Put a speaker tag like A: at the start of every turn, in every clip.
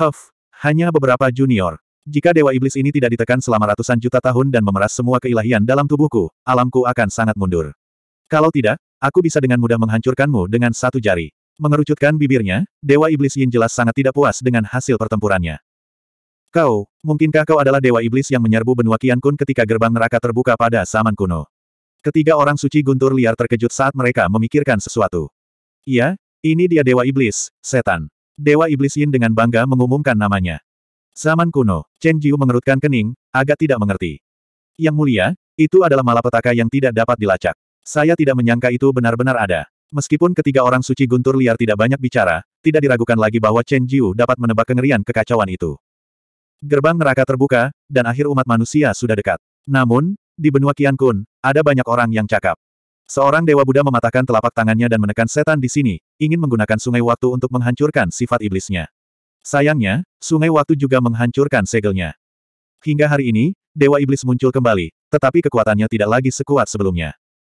A: Huff, hanya beberapa junior. Jika Dewa Iblis ini tidak ditekan selama ratusan juta tahun dan memeras semua keilahian dalam tubuhku, alamku akan sangat mundur. Kalau tidak, aku bisa dengan mudah menghancurkanmu dengan satu jari. Mengerucutkan bibirnya, Dewa Iblis Yin jelas sangat tidak puas dengan hasil pertempurannya. Kau, mungkinkah kau adalah Dewa Iblis yang menyerbu benua Kian Kun ketika gerbang neraka terbuka pada zaman kuno? Ketiga orang suci guntur liar terkejut saat mereka memikirkan sesuatu. Iya, ini dia Dewa Iblis, setan. Dewa Iblis Yin dengan bangga mengumumkan namanya. Zaman kuno, Chen Jiu mengerutkan kening, agak tidak mengerti. Yang mulia, itu adalah malapetaka yang tidak dapat dilacak. Saya tidak menyangka itu benar-benar ada. Meskipun ketiga orang suci guntur liar tidak banyak bicara, tidak diragukan lagi bahwa Chen Jiu dapat menebak kengerian kekacauan itu. Gerbang neraka terbuka, dan akhir umat manusia sudah dekat. Namun, di benua Qiankun, ada banyak orang yang cakap. Seorang Dewa Buddha mematahkan telapak tangannya dan menekan setan di sini, ingin menggunakan sungai waktu untuk menghancurkan sifat iblisnya. Sayangnya, sungai waktu juga menghancurkan segelnya. Hingga hari ini, Dewa Iblis muncul kembali, tetapi kekuatannya tidak lagi sekuat sebelumnya.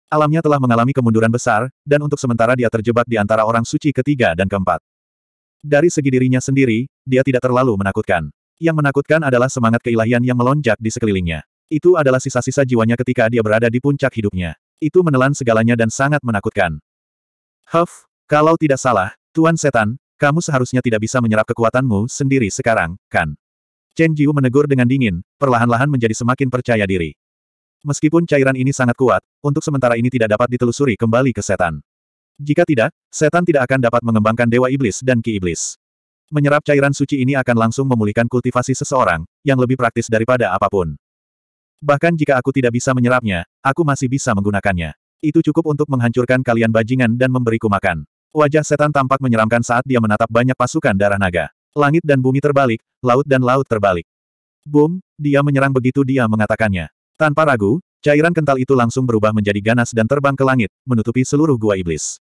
A: Alamnya telah mengalami kemunduran besar, dan untuk sementara dia terjebak di antara orang suci ketiga dan keempat. Dari segi dirinya sendiri, dia tidak terlalu menakutkan. Yang menakutkan adalah semangat keilahian yang melonjak di sekelilingnya. Itu adalah sisa-sisa jiwanya ketika dia berada di puncak hidupnya. Itu menelan segalanya dan sangat menakutkan. Huff, kalau tidak salah, Tuan Setan, kamu seharusnya tidak bisa menyerap kekuatanmu sendiri sekarang, kan? Chen Jiu menegur dengan dingin, perlahan-lahan menjadi semakin percaya diri. Meskipun cairan ini sangat kuat, untuk sementara ini tidak dapat ditelusuri kembali ke setan. Jika tidak, setan tidak akan dapat mengembangkan Dewa Iblis dan Ki Iblis. Menyerap cairan suci ini akan langsung memulihkan kultivasi seseorang, yang lebih praktis daripada apapun. Bahkan jika aku tidak bisa menyerapnya, aku masih bisa menggunakannya. Itu cukup untuk menghancurkan kalian bajingan dan memberiku makan. Wajah setan tampak menyeramkan saat dia menatap banyak pasukan darah naga. Langit dan bumi terbalik, laut dan laut terbalik. Boom, dia menyerang begitu dia mengatakannya. Tanpa ragu, cairan kental itu langsung berubah menjadi ganas dan terbang ke langit, menutupi seluruh gua iblis.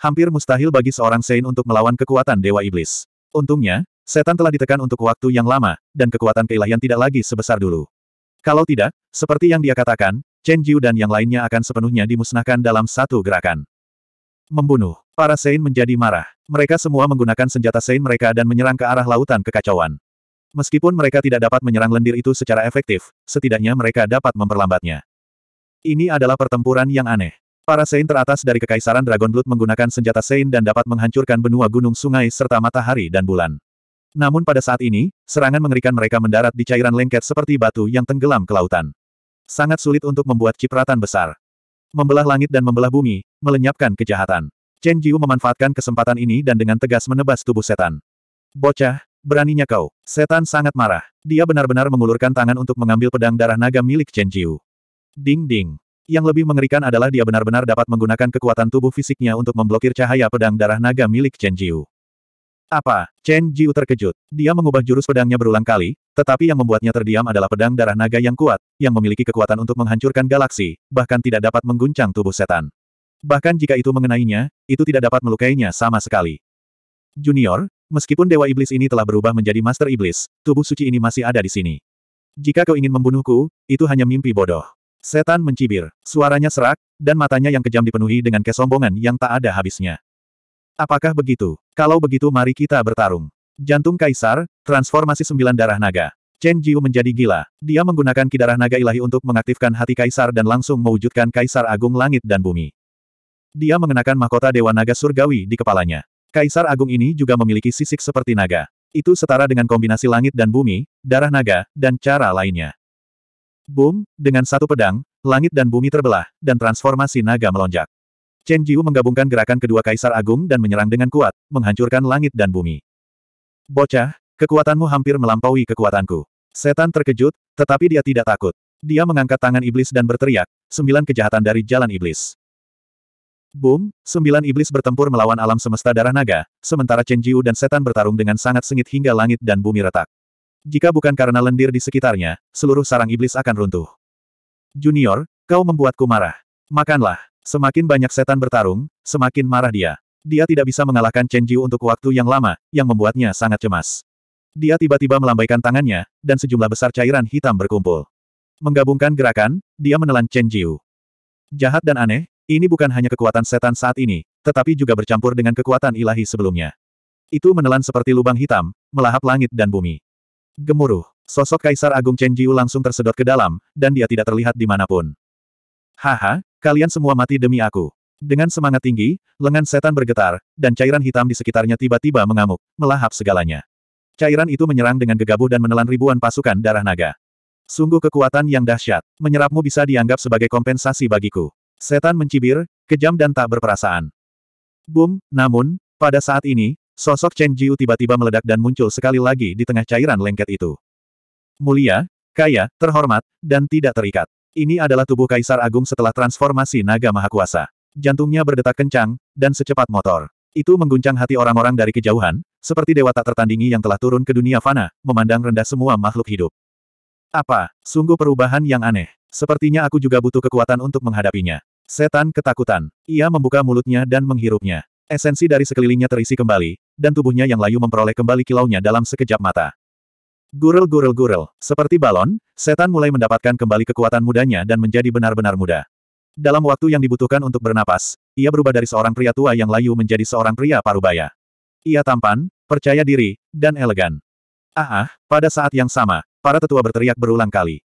A: Hampir mustahil bagi seorang Sein untuk melawan kekuatan Dewa Iblis. Untungnya, setan telah ditekan untuk waktu yang lama, dan kekuatan keilahian tidak lagi sebesar dulu. Kalau tidak, seperti yang dia katakan, Chen Jiu dan yang lainnya akan sepenuhnya dimusnahkan dalam satu gerakan. Membunuh. Para Sein menjadi marah. Mereka semua menggunakan senjata Sein mereka dan menyerang ke arah lautan kekacauan. Meskipun mereka tidak dapat menyerang lendir itu secara efektif, setidaknya mereka dapat memperlambatnya. Ini adalah pertempuran yang aneh. Para Sein teratas dari Kekaisaran Dragon Blood menggunakan senjata Sein dan dapat menghancurkan benua gunung sungai serta matahari dan bulan. Namun pada saat ini, serangan mengerikan mereka mendarat di cairan lengket seperti batu yang tenggelam ke lautan. Sangat sulit untuk membuat cipratan besar. Membelah langit dan membelah bumi, melenyapkan kejahatan. Chen Jiu memanfaatkan kesempatan ini dan dengan tegas menebas tubuh setan. Bocah, beraninya kau. Setan sangat marah. Dia benar-benar mengulurkan tangan untuk mengambil pedang darah naga milik Chen Jiu. Ding ding. Yang lebih mengerikan adalah dia benar-benar dapat menggunakan kekuatan tubuh fisiknya untuk memblokir cahaya pedang darah naga milik Chen Jiu. Apa? Chen Jiu terkejut. Dia mengubah jurus pedangnya berulang kali, tetapi yang membuatnya terdiam adalah pedang darah naga yang kuat, yang memiliki kekuatan untuk menghancurkan galaksi, bahkan tidak dapat mengguncang tubuh setan. Bahkan jika itu mengenainya, itu tidak dapat melukainya sama sekali. Junior, meskipun Dewa Iblis ini telah berubah menjadi Master Iblis, tubuh suci ini masih ada di sini. Jika kau ingin membunuhku, itu hanya mimpi bodoh. Setan mencibir, suaranya serak, dan matanya yang kejam dipenuhi dengan kesombongan yang tak ada habisnya. Apakah begitu? Kalau begitu mari kita bertarung. Jantung Kaisar, transformasi sembilan darah naga. Chen Jiu menjadi gila. Dia menggunakan kidarah naga ilahi untuk mengaktifkan hati Kaisar dan langsung mewujudkan Kaisar Agung Langit dan Bumi. Dia mengenakan mahkota Dewa Naga Surgawi di kepalanya. Kaisar Agung ini juga memiliki sisik seperti naga. Itu setara dengan kombinasi langit dan bumi, darah naga, dan cara lainnya. Boom, dengan satu pedang, langit dan bumi terbelah, dan transformasi naga melonjak. Chen Jiu menggabungkan gerakan kedua Kaisar Agung dan menyerang dengan kuat, menghancurkan langit dan bumi. Bocah, kekuatanmu hampir melampaui kekuatanku. Setan terkejut, tetapi dia tidak takut. Dia mengangkat tangan iblis dan berteriak, sembilan kejahatan dari jalan iblis. Boom, sembilan iblis bertempur melawan alam semesta darah naga, sementara Chen Jiu dan setan bertarung dengan sangat sengit hingga langit dan bumi retak. Jika bukan karena lendir di sekitarnya, seluruh sarang iblis akan runtuh. Junior, kau membuatku marah. Makanlah. Semakin banyak setan bertarung, semakin marah dia. Dia tidak bisa mengalahkan Chen Jiu untuk waktu yang lama, yang membuatnya sangat cemas. Dia tiba-tiba melambaikan tangannya, dan sejumlah besar cairan hitam berkumpul. Menggabungkan gerakan, dia menelan Chen Jiu. Jahat dan aneh, ini bukan hanya kekuatan setan saat ini, tetapi juga bercampur dengan kekuatan ilahi sebelumnya. Itu menelan seperti lubang hitam, melahap langit dan bumi. Gemuruh, sosok Kaisar Agung Chen Jiu langsung tersedot ke dalam, dan dia tidak terlihat di dimanapun. Haha, Kalian semua mati demi aku. Dengan semangat tinggi, lengan setan bergetar, dan cairan hitam di sekitarnya tiba-tiba mengamuk, melahap segalanya. Cairan itu menyerang dengan gegabah dan menelan ribuan pasukan darah naga. Sungguh kekuatan yang dahsyat, menyerapmu bisa dianggap sebagai kompensasi bagiku. Setan mencibir, kejam dan tak berperasaan. Boom, namun, pada saat ini, sosok Chen Jiu tiba-tiba meledak dan muncul sekali lagi di tengah cairan lengket itu. Mulia, kaya, terhormat, dan tidak terikat. Ini adalah tubuh Kaisar Agung setelah transformasi naga mahakuasa. Jantungnya berdetak kencang, dan secepat motor. Itu mengguncang hati orang-orang dari kejauhan, seperti dewa tak tertandingi yang telah turun ke dunia fana, memandang rendah semua makhluk hidup. Apa, sungguh perubahan yang aneh. Sepertinya aku juga butuh kekuatan untuk menghadapinya. Setan ketakutan. Ia membuka mulutnya dan menghirupnya. Esensi dari sekelilingnya terisi kembali, dan tubuhnya yang layu memperoleh kembali kilaunya dalam sekejap mata. Gurel gurel gurel, seperti balon, setan mulai mendapatkan kembali kekuatan mudanya dan menjadi benar-benar muda. Dalam waktu yang dibutuhkan untuk bernapas, ia berubah dari seorang pria tua yang layu menjadi seorang pria parubaya. Ia tampan, percaya diri, dan elegan. Ah, ah pada saat yang sama, para tetua berteriak berulang kali.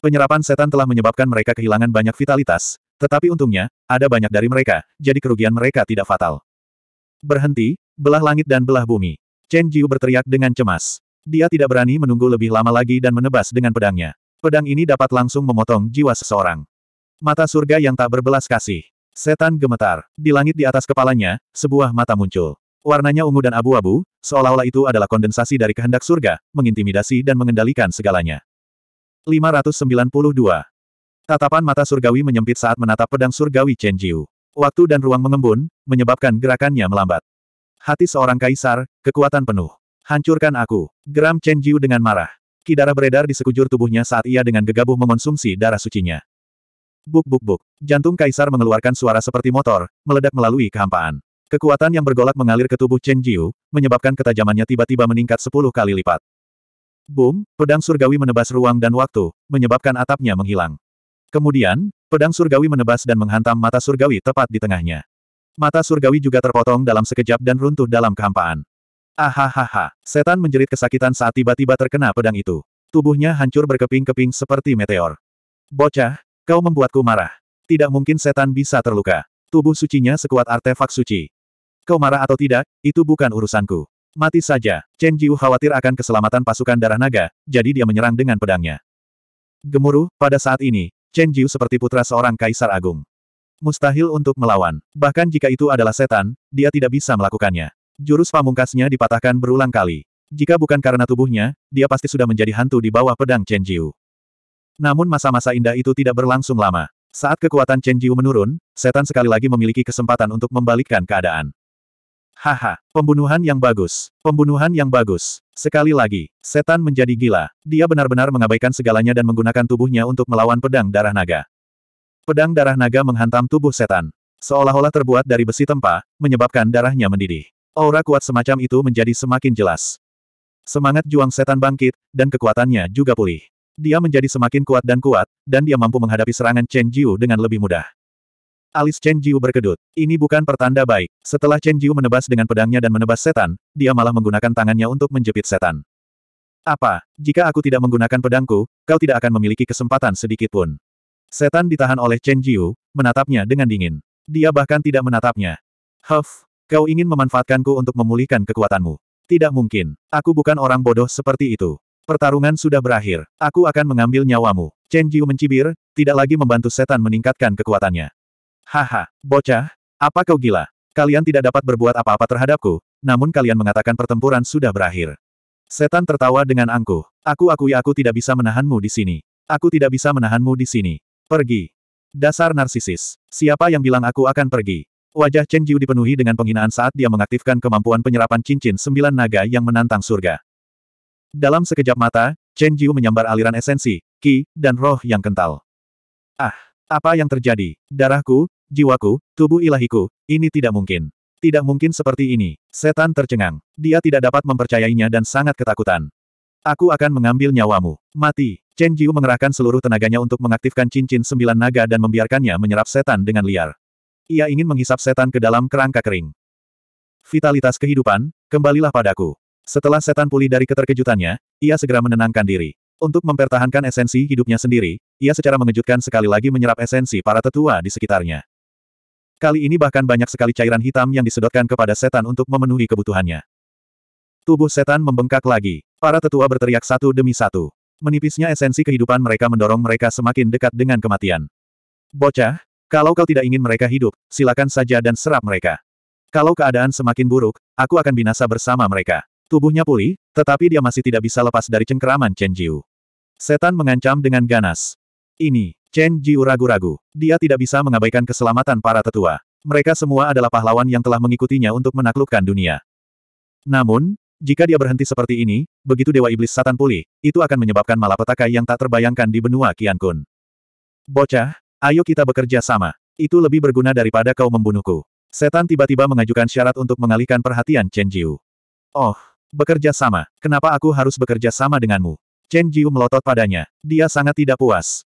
A: Penyerapan setan telah menyebabkan mereka kehilangan banyak vitalitas, tetapi untungnya, ada banyak dari mereka, jadi kerugian mereka tidak fatal. Berhenti, belah langit dan belah bumi. Chen Jiu berteriak dengan cemas. Dia tidak berani menunggu lebih lama lagi dan menebas dengan pedangnya. Pedang ini dapat langsung memotong jiwa seseorang. Mata surga yang tak berbelas kasih. Setan gemetar. Di langit di atas kepalanya, sebuah mata muncul. Warnanya ungu dan abu-abu, seolah-olah itu adalah kondensasi dari kehendak surga, mengintimidasi dan mengendalikan segalanya. 592. Tatapan mata surgawi menyempit saat menatap pedang surgawi Chen Jiu. Waktu dan ruang mengembun, menyebabkan gerakannya melambat. Hati seorang kaisar, kekuatan penuh. Hancurkan aku. Geram Chen Jiu dengan marah. Kidara beredar di sekujur tubuhnya saat ia dengan gegabah mengonsumsi darah sucinya. Buk buk buk. Jantung kaisar mengeluarkan suara seperti motor, meledak melalui kehampaan. Kekuatan yang bergolak mengalir ke tubuh Chen Jiu, menyebabkan ketajamannya tiba-tiba meningkat sepuluh kali lipat. Boom, pedang surgawi menebas ruang dan waktu, menyebabkan atapnya menghilang. Kemudian, pedang surgawi menebas dan menghantam mata surgawi tepat di tengahnya. Mata surgawi juga terpotong dalam sekejap dan runtuh dalam kehampaan. Ahahaha, setan menjerit kesakitan saat tiba-tiba terkena pedang itu. Tubuhnya hancur berkeping-keping seperti meteor. Bocah, kau membuatku marah. Tidak mungkin setan bisa terluka. Tubuh sucinya sekuat artefak suci. Kau marah atau tidak, itu bukan urusanku. Mati saja. Chen Jiu khawatir akan keselamatan pasukan darah naga, jadi dia menyerang dengan pedangnya. Gemuruh, pada saat ini, Chen Jiu seperti putra seorang kaisar agung. Mustahil untuk melawan. Bahkan jika itu adalah setan, dia tidak bisa melakukannya. Jurus pamungkasnya dipatahkan berulang kali. Jika bukan karena tubuhnya, dia pasti sudah menjadi hantu di bawah pedang Chen Jiu. Namun masa-masa indah itu tidak berlangsung lama. Saat kekuatan Chen Jiu menurun, setan sekali lagi memiliki kesempatan untuk membalikkan keadaan. Haha, pembunuhan yang bagus, pembunuhan yang bagus. Sekali lagi, setan menjadi gila. Dia benar-benar mengabaikan segalanya dan menggunakan tubuhnya untuk melawan pedang darah naga. Pedang darah naga menghantam tubuh setan. Seolah-olah terbuat dari besi tempa, menyebabkan darahnya mendidih. Aura kuat semacam itu menjadi semakin jelas. Semangat juang setan bangkit, dan kekuatannya juga pulih. Dia menjadi semakin kuat dan kuat, dan dia mampu menghadapi serangan Chen Jiu dengan lebih mudah. Alis Chen Jiu berkedut. Ini bukan pertanda baik. Setelah Chen Jiu menebas dengan pedangnya dan menebas setan, dia malah menggunakan tangannya untuk menjepit setan. Apa? Jika aku tidak menggunakan pedangku, kau tidak akan memiliki kesempatan sedikit pun. Setan ditahan oleh Chen Jiu, menatapnya dengan dingin. Dia bahkan tidak menatapnya. Huff, Kau ingin memanfaatkanku untuk memulihkan kekuatanmu. Tidak mungkin. Aku bukan orang bodoh seperti itu. Pertarungan sudah berakhir. Aku akan mengambil nyawamu. Chen Jiu mencibir, tidak lagi membantu setan meningkatkan kekuatannya. Haha, bocah, apa kau gila? Kalian tidak dapat berbuat apa-apa terhadapku, namun kalian mengatakan pertempuran sudah berakhir. Setan tertawa dengan angkuh. Aku akui aku tidak bisa menahanmu di sini. Aku tidak bisa menahanmu di sini. Pergi. Dasar narsisis. Siapa yang bilang aku akan pergi? Wajah Chen Jiu dipenuhi dengan penghinaan saat dia mengaktifkan kemampuan penyerapan cincin sembilan naga yang menantang surga. Dalam sekejap mata, Chen Jiu menyambar aliran esensi, ki, dan roh yang kental. Ah, apa yang terjadi? Darahku, jiwaku, tubuh ilahiku, ini tidak mungkin. Tidak mungkin seperti ini. Setan tercengang. Dia tidak dapat mempercayainya dan sangat ketakutan. Aku akan mengambil nyawamu. Mati. Chen Jiu mengerahkan seluruh tenaganya untuk mengaktifkan cincin sembilan naga dan membiarkannya menyerap setan dengan liar. Ia ingin menghisap setan ke dalam kerangka kering. Vitalitas kehidupan, kembalilah padaku. Setelah setan pulih dari keterkejutannya, ia segera menenangkan diri. Untuk mempertahankan esensi hidupnya sendiri, ia secara mengejutkan sekali lagi menyerap esensi para tetua di sekitarnya. Kali ini bahkan banyak sekali cairan hitam yang disedotkan kepada setan untuk memenuhi kebutuhannya. Tubuh setan membengkak lagi. Para tetua berteriak satu demi satu. Menipisnya esensi kehidupan mereka mendorong mereka semakin dekat dengan kematian. Bocah, kalau kau tidak ingin mereka hidup, silakan saja dan serap mereka. Kalau keadaan semakin buruk, aku akan binasa bersama mereka. Tubuhnya pulih, tetapi dia masih tidak bisa lepas dari cengkeraman Chen Jiu. Setan mengancam dengan ganas. Ini, Chen Jiu ragu-ragu. Dia tidak bisa mengabaikan keselamatan para tetua. Mereka semua adalah pahlawan yang telah mengikutinya untuk menaklukkan dunia. Namun, jika dia berhenti seperti ini, begitu Dewa Iblis Satan pulih, itu akan menyebabkan malapetaka yang tak terbayangkan di benua Kun. Bocah, Ayo kita bekerja sama. Itu lebih berguna daripada kau membunuhku. Setan tiba-tiba mengajukan syarat untuk mengalihkan perhatian Chen Jiu. Oh, bekerja sama. Kenapa aku harus bekerja sama denganmu? Chen Jiu melotot padanya. Dia sangat tidak puas.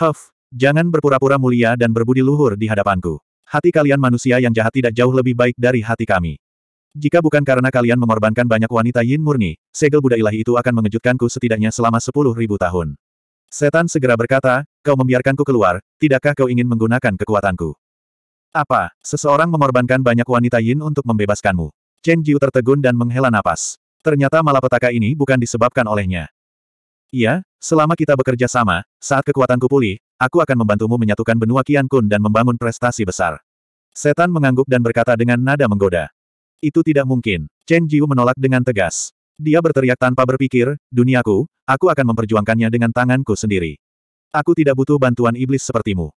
A: Huff, jangan berpura-pura mulia dan berbudi luhur di hadapanku. Hati kalian manusia yang jahat tidak jauh lebih baik dari hati kami. Jika bukan karena kalian mengorbankan banyak wanita yin murni, segel Buddha ilahi itu akan mengejutkanku setidaknya selama sepuluh ribu tahun. Setan segera berkata, Kau membiarkanku keluar, tidakkah kau ingin menggunakan kekuatanku? Apa, seseorang mengorbankan banyak wanita Yin untuk membebaskanmu? Chen Jiu tertegun dan menghela napas. Ternyata malapetaka ini bukan disebabkan olehnya. Iya, selama kita bekerja sama, saat kekuatanku pulih, aku akan membantumu menyatukan benua Kian Kun dan membangun prestasi besar. Setan mengangguk dan berkata dengan nada menggoda. Itu tidak mungkin. Chen Jiu menolak dengan tegas. Dia berteriak tanpa berpikir, duniaku, aku akan memperjuangkannya dengan tanganku sendiri. Aku tidak butuh bantuan iblis sepertimu.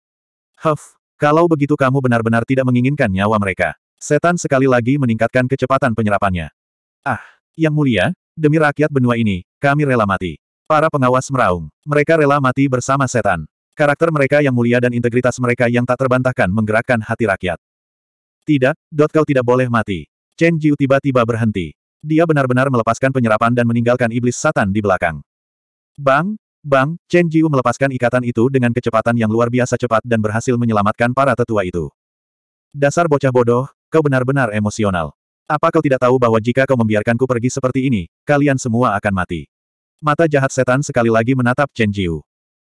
A: Huff, kalau begitu kamu benar-benar tidak menginginkan nyawa mereka. Setan sekali lagi meningkatkan kecepatan penyerapannya. Ah, yang mulia, demi rakyat benua ini, kami rela mati. Para pengawas meraung. Mereka rela mati bersama setan. Karakter mereka yang mulia dan integritas mereka yang tak terbantahkan menggerakkan hati rakyat. Tidak, Dot kau tidak boleh mati. Chen Jiu tiba-tiba berhenti. Dia benar-benar melepaskan penyerapan dan meninggalkan iblis satan di belakang. Bang, Bang, Chen Jiu melepaskan ikatan itu dengan kecepatan yang luar biasa cepat dan berhasil menyelamatkan para tetua itu. Dasar bocah bodoh, kau benar-benar emosional. Apa kau tidak tahu bahwa jika kau membiarkanku pergi seperti ini, kalian semua akan mati? Mata jahat setan sekali lagi menatap Chen Jiu.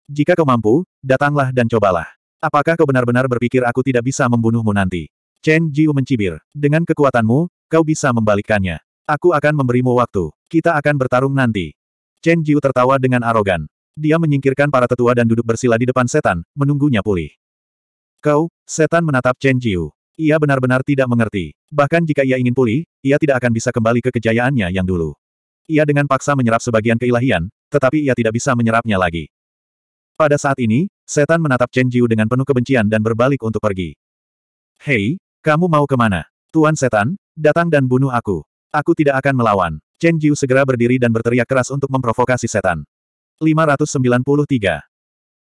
A: Jika kau mampu, datanglah dan cobalah. Apakah kau benar-benar berpikir aku tidak bisa membunuhmu nanti? Chen Jiu mencibir. Dengan kekuatanmu, kau bisa membalikkannya. Aku akan memberimu waktu. Kita akan bertarung nanti. Chen Jiu tertawa dengan arogan. Dia menyingkirkan para tetua dan duduk bersila di depan setan, menunggunya pulih. Kau, setan menatap Chen Jiu. Ia benar-benar tidak mengerti. Bahkan jika ia ingin pulih, ia tidak akan bisa kembali ke kejayaannya yang dulu. Ia dengan paksa menyerap sebagian keilahian, tetapi ia tidak bisa menyerapnya lagi. Pada saat ini, setan menatap Chen Jiu dengan penuh kebencian dan berbalik untuk pergi. Hei, kamu mau kemana? Tuan setan, datang dan bunuh aku. Aku tidak akan melawan. Chen Jiu segera berdiri dan berteriak keras untuk memprovokasi setan. 593.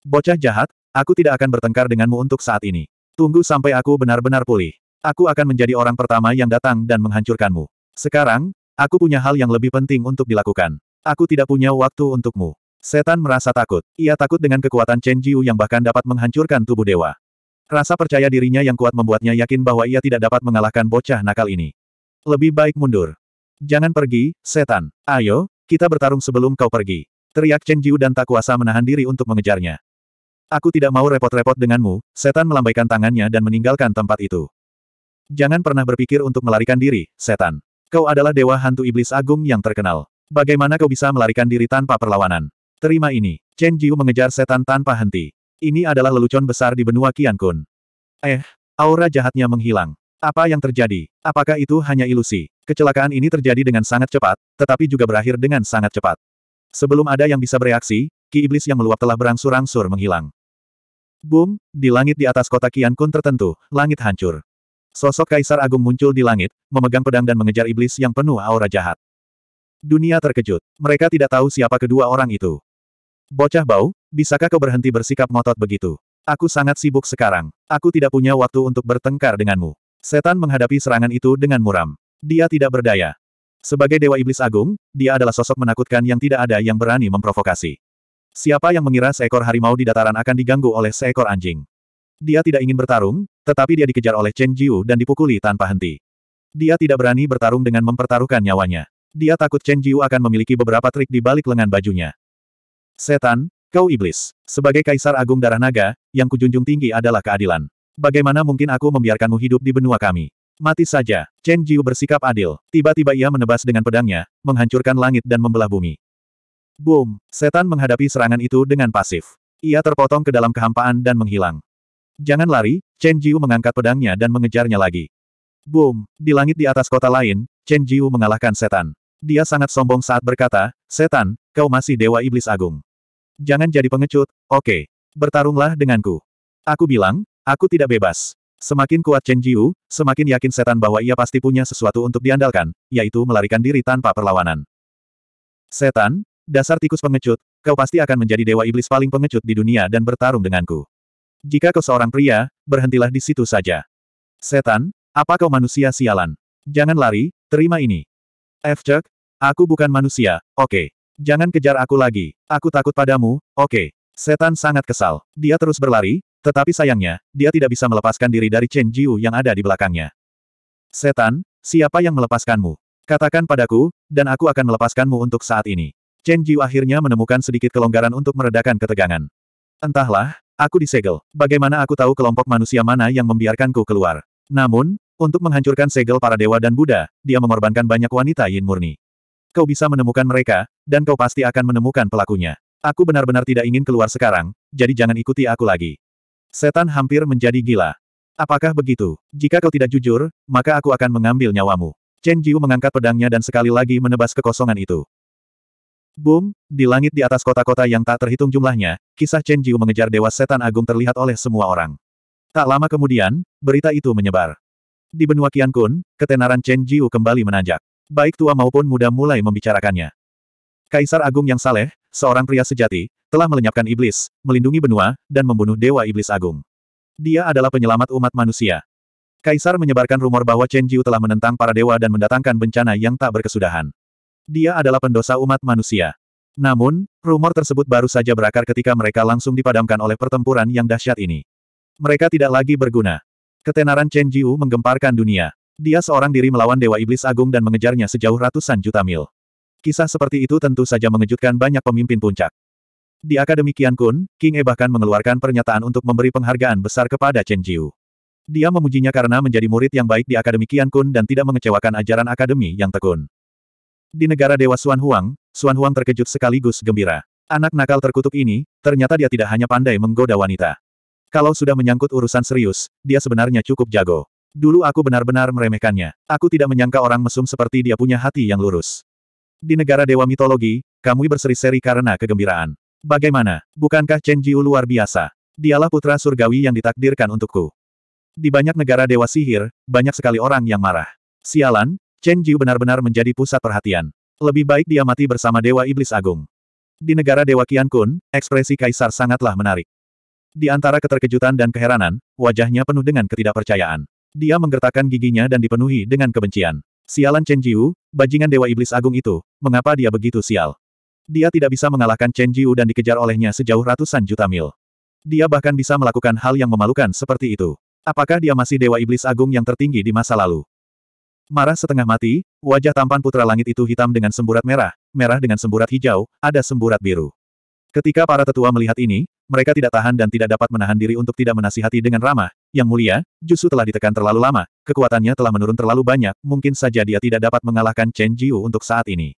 A: Bocah jahat, aku tidak akan bertengkar denganmu untuk saat ini. Tunggu sampai aku benar-benar pulih. Aku akan menjadi orang pertama yang datang dan menghancurkanmu. Sekarang, aku punya hal yang lebih penting untuk dilakukan. Aku tidak punya waktu untukmu. Setan merasa takut. Ia takut dengan kekuatan Chen Jiu yang bahkan dapat menghancurkan tubuh dewa. Rasa percaya dirinya yang kuat membuatnya yakin bahwa ia tidak dapat mengalahkan bocah nakal ini. Lebih baik mundur. Jangan pergi, setan. Ayo, kita bertarung sebelum kau pergi. Teriak Chen Jiu dan tak kuasa menahan diri untuk mengejarnya. Aku tidak mau repot-repot denganmu, setan melambaikan tangannya dan meninggalkan tempat itu. Jangan pernah berpikir untuk melarikan diri, setan. Kau adalah dewa hantu iblis agung yang terkenal. Bagaimana kau bisa melarikan diri tanpa perlawanan? Terima ini. Chen Jiu mengejar setan tanpa henti. Ini adalah lelucon besar di benua Kun. Eh, aura jahatnya menghilang. Apa yang terjadi? Apakah itu hanya ilusi? Kecelakaan ini terjadi dengan sangat cepat, tetapi juga berakhir dengan sangat cepat. Sebelum ada yang bisa bereaksi, ki iblis yang meluap telah berangsur-angsur menghilang. Boom, di langit di atas kota Kian Kun tertentu, langit hancur. Sosok Kaisar Agung muncul di langit, memegang pedang dan mengejar iblis yang penuh aura jahat. Dunia terkejut. Mereka tidak tahu siapa kedua orang itu. Bocah bau, bisakah kau berhenti bersikap ngotot begitu? Aku sangat sibuk sekarang. Aku tidak punya waktu untuk bertengkar denganmu. Setan menghadapi serangan itu dengan muram. Dia tidak berdaya. Sebagai Dewa Iblis Agung, dia adalah sosok menakutkan yang tidak ada yang berani memprovokasi. Siapa yang mengira seekor harimau di dataran akan diganggu oleh seekor anjing? Dia tidak ingin bertarung, tetapi dia dikejar oleh Chen Jiu dan dipukuli tanpa henti. Dia tidak berani bertarung dengan mempertaruhkan nyawanya. Dia takut Chen Jiu akan memiliki beberapa trik di balik lengan bajunya. Setan, kau iblis. Sebagai kaisar agung darah naga, yang kujunjung tinggi adalah keadilan. Bagaimana mungkin aku membiarkanmu hidup di benua kami? Mati saja. Chen Jiu bersikap adil. Tiba-tiba ia menebas dengan pedangnya, menghancurkan langit dan membelah bumi. Boom! Setan menghadapi serangan itu dengan pasif. Ia terpotong ke dalam kehampaan dan menghilang. Jangan lari, Chen Jiu mengangkat pedangnya dan mengejarnya lagi. Boom! Di langit di atas kota lain, Chen Jiu mengalahkan setan. Dia sangat sombong saat berkata, Setan, kau masih dewa iblis agung. Jangan jadi pengecut, oke. Okay. Bertarunglah denganku. Aku bilang, aku tidak bebas. Semakin kuat Chen Jiu, semakin yakin setan bahwa ia pasti punya sesuatu untuk diandalkan, yaitu melarikan diri tanpa perlawanan. Setan, dasar tikus pengecut, kau pasti akan menjadi dewa iblis paling pengecut di dunia dan bertarung denganku. Jika kau seorang pria, berhentilah di situ saja. Setan, apa kau manusia sialan? Jangan lari, terima ini. F. Chuck, aku bukan manusia, oke. Okay. Jangan kejar aku lagi, aku takut padamu, oke. Okay. Setan sangat kesal. Dia terus berlari, tetapi sayangnya, dia tidak bisa melepaskan diri dari Chen Jiu yang ada di belakangnya. Setan, siapa yang melepaskanmu? Katakan padaku, dan aku akan melepaskanmu untuk saat ini. Chen Jiu akhirnya menemukan sedikit kelonggaran untuk meredakan ketegangan. Entahlah, aku disegel. Bagaimana aku tahu kelompok manusia mana yang membiarkanku keluar? Namun, untuk menghancurkan segel para dewa dan Buddha, dia mengorbankan banyak wanita Yin murni. Kau bisa menemukan mereka, dan kau pasti akan menemukan pelakunya. Aku benar-benar tidak ingin keluar sekarang, jadi jangan ikuti aku lagi. Setan hampir menjadi gila. Apakah begitu? Jika kau tidak jujur, maka aku akan mengambil nyawamu. Chen Jiu mengangkat pedangnya dan sekali lagi menebas kekosongan itu. Boom, di langit di atas kota-kota yang tak terhitung jumlahnya, kisah Chen Jiu mengejar dewa setan agung terlihat oleh semua orang. Tak lama kemudian, berita itu menyebar. Di benua Kun, ketenaran Chen Jiu kembali menanjak. Baik tua maupun muda mulai membicarakannya. Kaisar Agung yang saleh, seorang pria sejati, telah melenyapkan iblis, melindungi benua, dan membunuh Dewa Iblis Agung. Dia adalah penyelamat umat manusia. Kaisar menyebarkan rumor bahwa Chen Jiu telah menentang para dewa dan mendatangkan bencana yang tak berkesudahan. Dia adalah pendosa umat manusia. Namun, rumor tersebut baru saja berakar ketika mereka langsung dipadamkan oleh pertempuran yang dahsyat ini. Mereka tidak lagi berguna. Ketenaran Chen Jiu menggemparkan dunia. Dia seorang diri melawan Dewa Iblis Agung dan mengejarnya sejauh ratusan juta mil. Kisah seperti itu tentu saja mengejutkan banyak pemimpin puncak. Di Akademi kian Kun, King E bahkan mengeluarkan pernyataan untuk memberi penghargaan besar kepada Chen Jiu. Dia memujinya karena menjadi murid yang baik di Akademi kian Kun dan tidak mengecewakan ajaran akademi yang tekun. Di negara Dewa Xuan Huang, Xuan Huang terkejut sekaligus gembira. Anak nakal terkutuk ini, ternyata dia tidak hanya pandai menggoda wanita. Kalau sudah menyangkut urusan serius, dia sebenarnya cukup jago. Dulu aku benar-benar meremehkannya. Aku tidak menyangka orang mesum seperti dia punya hati yang lurus. Di negara dewa mitologi, Kamui berseri-seri karena kegembiraan. Bagaimana? Bukankah Chen Jiu luar biasa? Dialah putra surgawi yang ditakdirkan untukku. Di banyak negara dewa sihir, banyak sekali orang yang marah. Sialan, Chen Jiu benar-benar menjadi pusat perhatian. Lebih baik dia mati bersama Dewa Iblis Agung. Di negara Dewa Qian Kun, ekspresi Kaisar sangatlah menarik. Di antara keterkejutan dan keheranan, wajahnya penuh dengan ketidakpercayaan. Dia menggertakkan giginya dan dipenuhi dengan kebencian. Sialan Chen Jiu, bajingan Dewa Iblis Agung itu, mengapa dia begitu sial? Dia tidak bisa mengalahkan Chen Jiu dan dikejar olehnya sejauh ratusan juta mil. Dia bahkan bisa melakukan hal yang memalukan seperti itu. Apakah dia masih Dewa Iblis Agung yang tertinggi di masa lalu? Marah setengah mati, wajah tampan putra langit itu hitam dengan semburat merah, merah dengan semburat hijau, ada semburat biru. Ketika para tetua melihat ini, mereka tidak tahan dan tidak dapat menahan diri untuk tidak menasihati dengan ramah. Yang mulia, Jusu telah ditekan terlalu lama, kekuatannya telah menurun terlalu banyak, mungkin saja dia tidak dapat mengalahkan Chen Jiu untuk saat ini.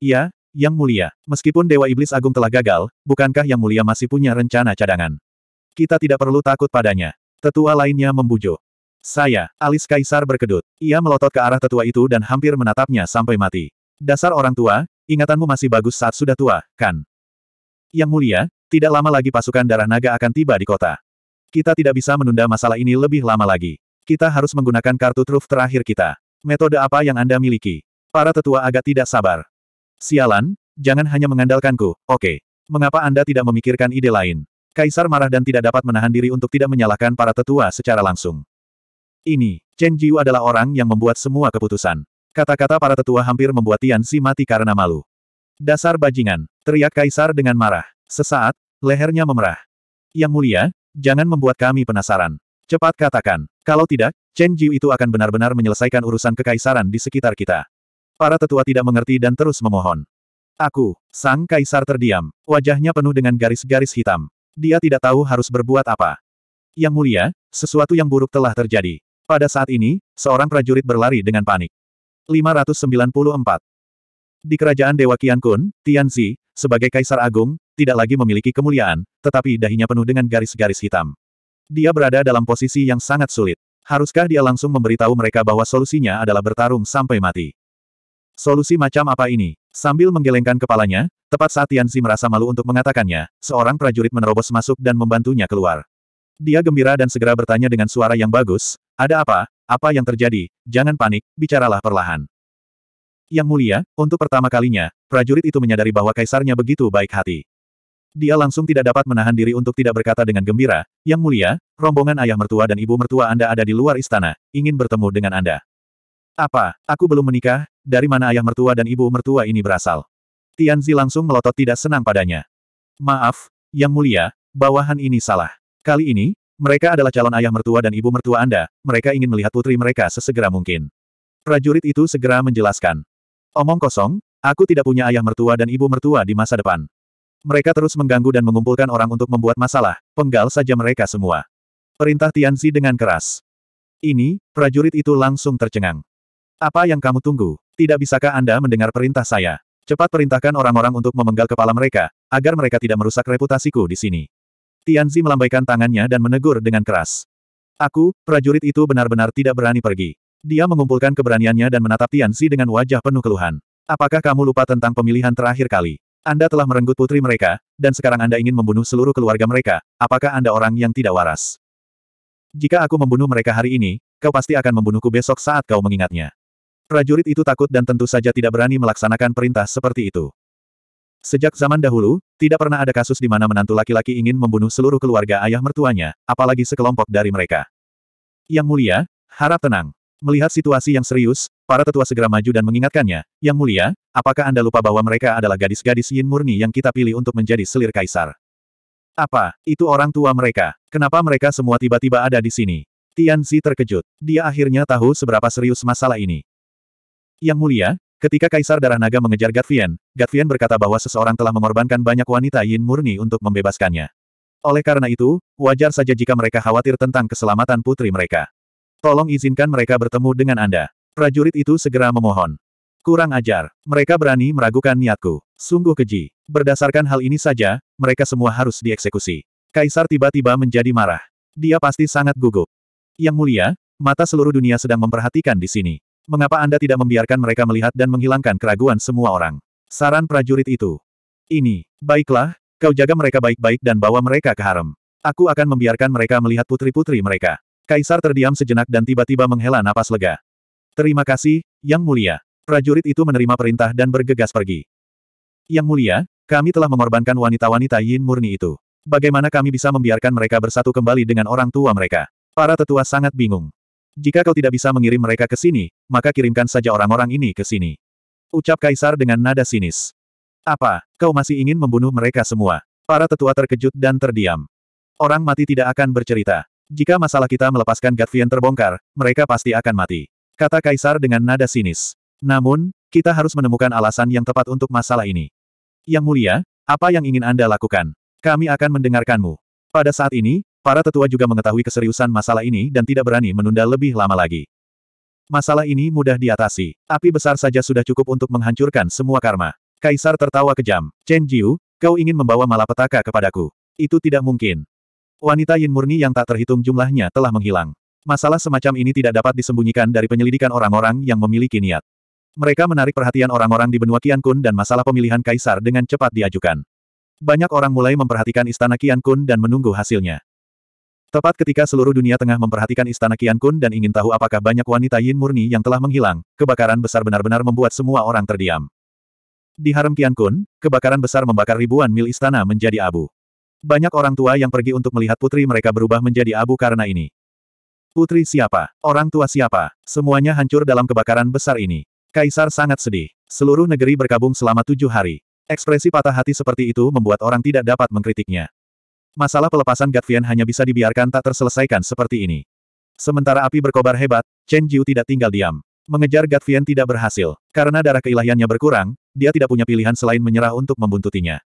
A: Iya, Yang Mulia, meskipun Dewa Iblis Agung telah gagal, bukankah Yang Mulia masih punya rencana cadangan? Kita tidak perlu takut padanya. Tetua lainnya membujuk. Saya, alis kaisar berkedut. Ia melotot ke arah tetua itu dan hampir menatapnya sampai mati. Dasar orang tua, ingatanmu masih bagus saat sudah tua, kan? Yang mulia, tidak lama lagi pasukan darah naga akan tiba di kota. Kita tidak bisa menunda masalah ini lebih lama lagi. Kita harus menggunakan kartu truf terakhir kita. Metode apa yang Anda miliki? Para tetua agak tidak sabar. Sialan, jangan hanya mengandalkanku, oke. Okay. Mengapa Anda tidak memikirkan ide lain? Kaisar marah dan tidak dapat menahan diri untuk tidak menyalahkan para tetua secara langsung. Ini, Chen Jiu adalah orang yang membuat semua keputusan. Kata-kata para tetua hampir membuat Tian Si mati karena malu. Dasar bajingan, teriak kaisar dengan marah. Sesaat, lehernya memerah. Yang mulia, jangan membuat kami penasaran. Cepat katakan. Kalau tidak, Chen Jiu itu akan benar-benar menyelesaikan urusan kekaisaran di sekitar kita. Para tetua tidak mengerti dan terus memohon. Aku, sang kaisar terdiam. Wajahnya penuh dengan garis-garis hitam. Dia tidak tahu harus berbuat apa. Yang mulia, sesuatu yang buruk telah terjadi. Pada saat ini, seorang prajurit berlari dengan panik. 594. Di kerajaan Dewa Kian Kun, Tian Tianzi, sebagai kaisar agung, tidak lagi memiliki kemuliaan, tetapi dahinya penuh dengan garis-garis hitam. Dia berada dalam posisi yang sangat sulit. Haruskah dia langsung memberitahu mereka bahwa solusinya adalah bertarung sampai mati? Solusi macam apa ini? Sambil menggelengkan kepalanya, tepat saat Tian Tianzi merasa malu untuk mengatakannya, seorang prajurit menerobos masuk dan membantunya keluar. Dia gembira dan segera bertanya dengan suara yang bagus, ada apa, apa yang terjadi, jangan panik, bicaralah perlahan. Yang mulia, untuk pertama kalinya, prajurit itu menyadari bahwa kaisarnya begitu baik hati. Dia langsung tidak dapat menahan diri untuk tidak berkata dengan gembira, Yang mulia, rombongan ayah mertua dan ibu mertua Anda ada di luar istana, ingin bertemu dengan Anda. Apa, aku belum menikah, dari mana ayah mertua dan ibu mertua ini berasal? Tianzi langsung melotot tidak senang padanya. Maaf, Yang mulia, bawahan ini salah. Kali ini, mereka adalah calon ayah mertua dan ibu mertua Anda, mereka ingin melihat putri mereka sesegera mungkin. Prajurit itu segera menjelaskan. Omong kosong, aku tidak punya ayah mertua dan ibu mertua di masa depan. Mereka terus mengganggu dan mengumpulkan orang untuk membuat masalah, penggal saja mereka semua. Perintah Tianzi dengan keras. Ini, prajurit itu langsung tercengang. Apa yang kamu tunggu? Tidak bisakah Anda mendengar perintah saya? Cepat perintahkan orang-orang untuk memenggal kepala mereka, agar mereka tidak merusak reputasiku di sini. Tianzi melambaikan tangannya dan menegur dengan keras. Aku, prajurit itu benar-benar tidak berani pergi. Dia mengumpulkan keberaniannya dan menatap Tianzi dengan wajah penuh keluhan. Apakah kamu lupa tentang pemilihan terakhir kali? Anda telah merenggut putri mereka, dan sekarang Anda ingin membunuh seluruh keluarga mereka, apakah Anda orang yang tidak waras? Jika aku membunuh mereka hari ini, kau pasti akan membunuhku besok saat kau mengingatnya. Prajurit itu takut dan tentu saja tidak berani melaksanakan perintah seperti itu. Sejak zaman dahulu, tidak pernah ada kasus di mana menantu laki-laki ingin membunuh seluruh keluarga ayah mertuanya, apalagi sekelompok dari mereka. Yang mulia, harap tenang. Melihat situasi yang serius, para tetua segera maju dan mengingatkannya, Yang mulia, apakah Anda lupa bahwa mereka adalah gadis-gadis Yin murni yang kita pilih untuk menjadi selir kaisar? Apa, itu orang tua mereka? Kenapa mereka semua tiba-tiba ada di sini? Tian Tianzi terkejut. Dia akhirnya tahu seberapa serius masalah ini. Yang mulia, ketika Kaisar Darah Naga mengejar Gatvian, Gatvian berkata bahwa seseorang telah mengorbankan banyak wanita Yin murni untuk membebaskannya. Oleh karena itu, wajar saja jika mereka khawatir tentang keselamatan putri mereka. Tolong izinkan mereka bertemu dengan Anda. Prajurit itu segera memohon. Kurang ajar. Mereka berani meragukan niatku. Sungguh keji. Berdasarkan hal ini saja, mereka semua harus dieksekusi. Kaisar tiba-tiba menjadi marah. Dia pasti sangat gugup. Yang mulia, mata seluruh dunia sedang memperhatikan di sini. Mengapa Anda tidak membiarkan mereka melihat dan menghilangkan keraguan semua orang? Saran prajurit itu. Ini, baiklah, kau jaga mereka baik-baik dan bawa mereka ke harem. Aku akan membiarkan mereka melihat putri-putri mereka. Kaisar terdiam sejenak dan tiba-tiba menghela napas lega. Terima kasih, Yang Mulia. Prajurit itu menerima perintah dan bergegas pergi. Yang Mulia, kami telah mengorbankan wanita-wanita Yin murni itu. Bagaimana kami bisa membiarkan mereka bersatu kembali dengan orang tua mereka? Para tetua sangat bingung. Jika kau tidak bisa mengirim mereka ke sini, maka kirimkan saja orang-orang ini ke sini. Ucap Kaisar dengan nada sinis. Apa, kau masih ingin membunuh mereka semua? Para tetua terkejut dan terdiam. Orang mati tidak akan bercerita. Jika masalah kita melepaskan Gatvian terbongkar, mereka pasti akan mati. Kata Kaisar dengan nada sinis. Namun, kita harus menemukan alasan yang tepat untuk masalah ini. Yang mulia, apa yang ingin Anda lakukan? Kami akan mendengarkanmu. Pada saat ini, para tetua juga mengetahui keseriusan masalah ini dan tidak berani menunda lebih lama lagi. Masalah ini mudah diatasi. Api besar saja sudah cukup untuk menghancurkan semua karma. Kaisar tertawa kejam. Chen Jiu, kau ingin membawa malapetaka kepadaku. Itu tidak mungkin. Wanita Yin murni yang tak terhitung jumlahnya telah menghilang. Masalah semacam ini tidak dapat disembunyikan dari penyelidikan orang-orang yang memiliki niat. Mereka menarik perhatian orang-orang di benua Kian Kun dan masalah pemilihan kaisar dengan cepat diajukan. Banyak orang mulai memperhatikan istana Kian Kun dan menunggu hasilnya. Tepat ketika seluruh dunia tengah memperhatikan istana Kian Kun dan ingin tahu apakah banyak wanita Yin murni yang telah menghilang, kebakaran besar benar-benar membuat semua orang terdiam. Di harem Kun, kebakaran besar membakar ribuan mil istana menjadi abu. Banyak orang tua yang pergi untuk melihat putri mereka berubah menjadi abu karena ini. Putri siapa? Orang tua siapa? Semuanya hancur dalam kebakaran besar ini. Kaisar sangat sedih. Seluruh negeri berkabung selama tujuh hari. Ekspresi patah hati seperti itu membuat orang tidak dapat mengkritiknya. Masalah pelepasan Gatvian hanya bisa dibiarkan tak terselesaikan seperti ini. Sementara api berkobar hebat, Chen Jiu tidak tinggal diam. Mengejar Gatvian tidak berhasil. Karena darah keilahiannya berkurang, dia tidak punya pilihan selain menyerah untuk membuntutinya.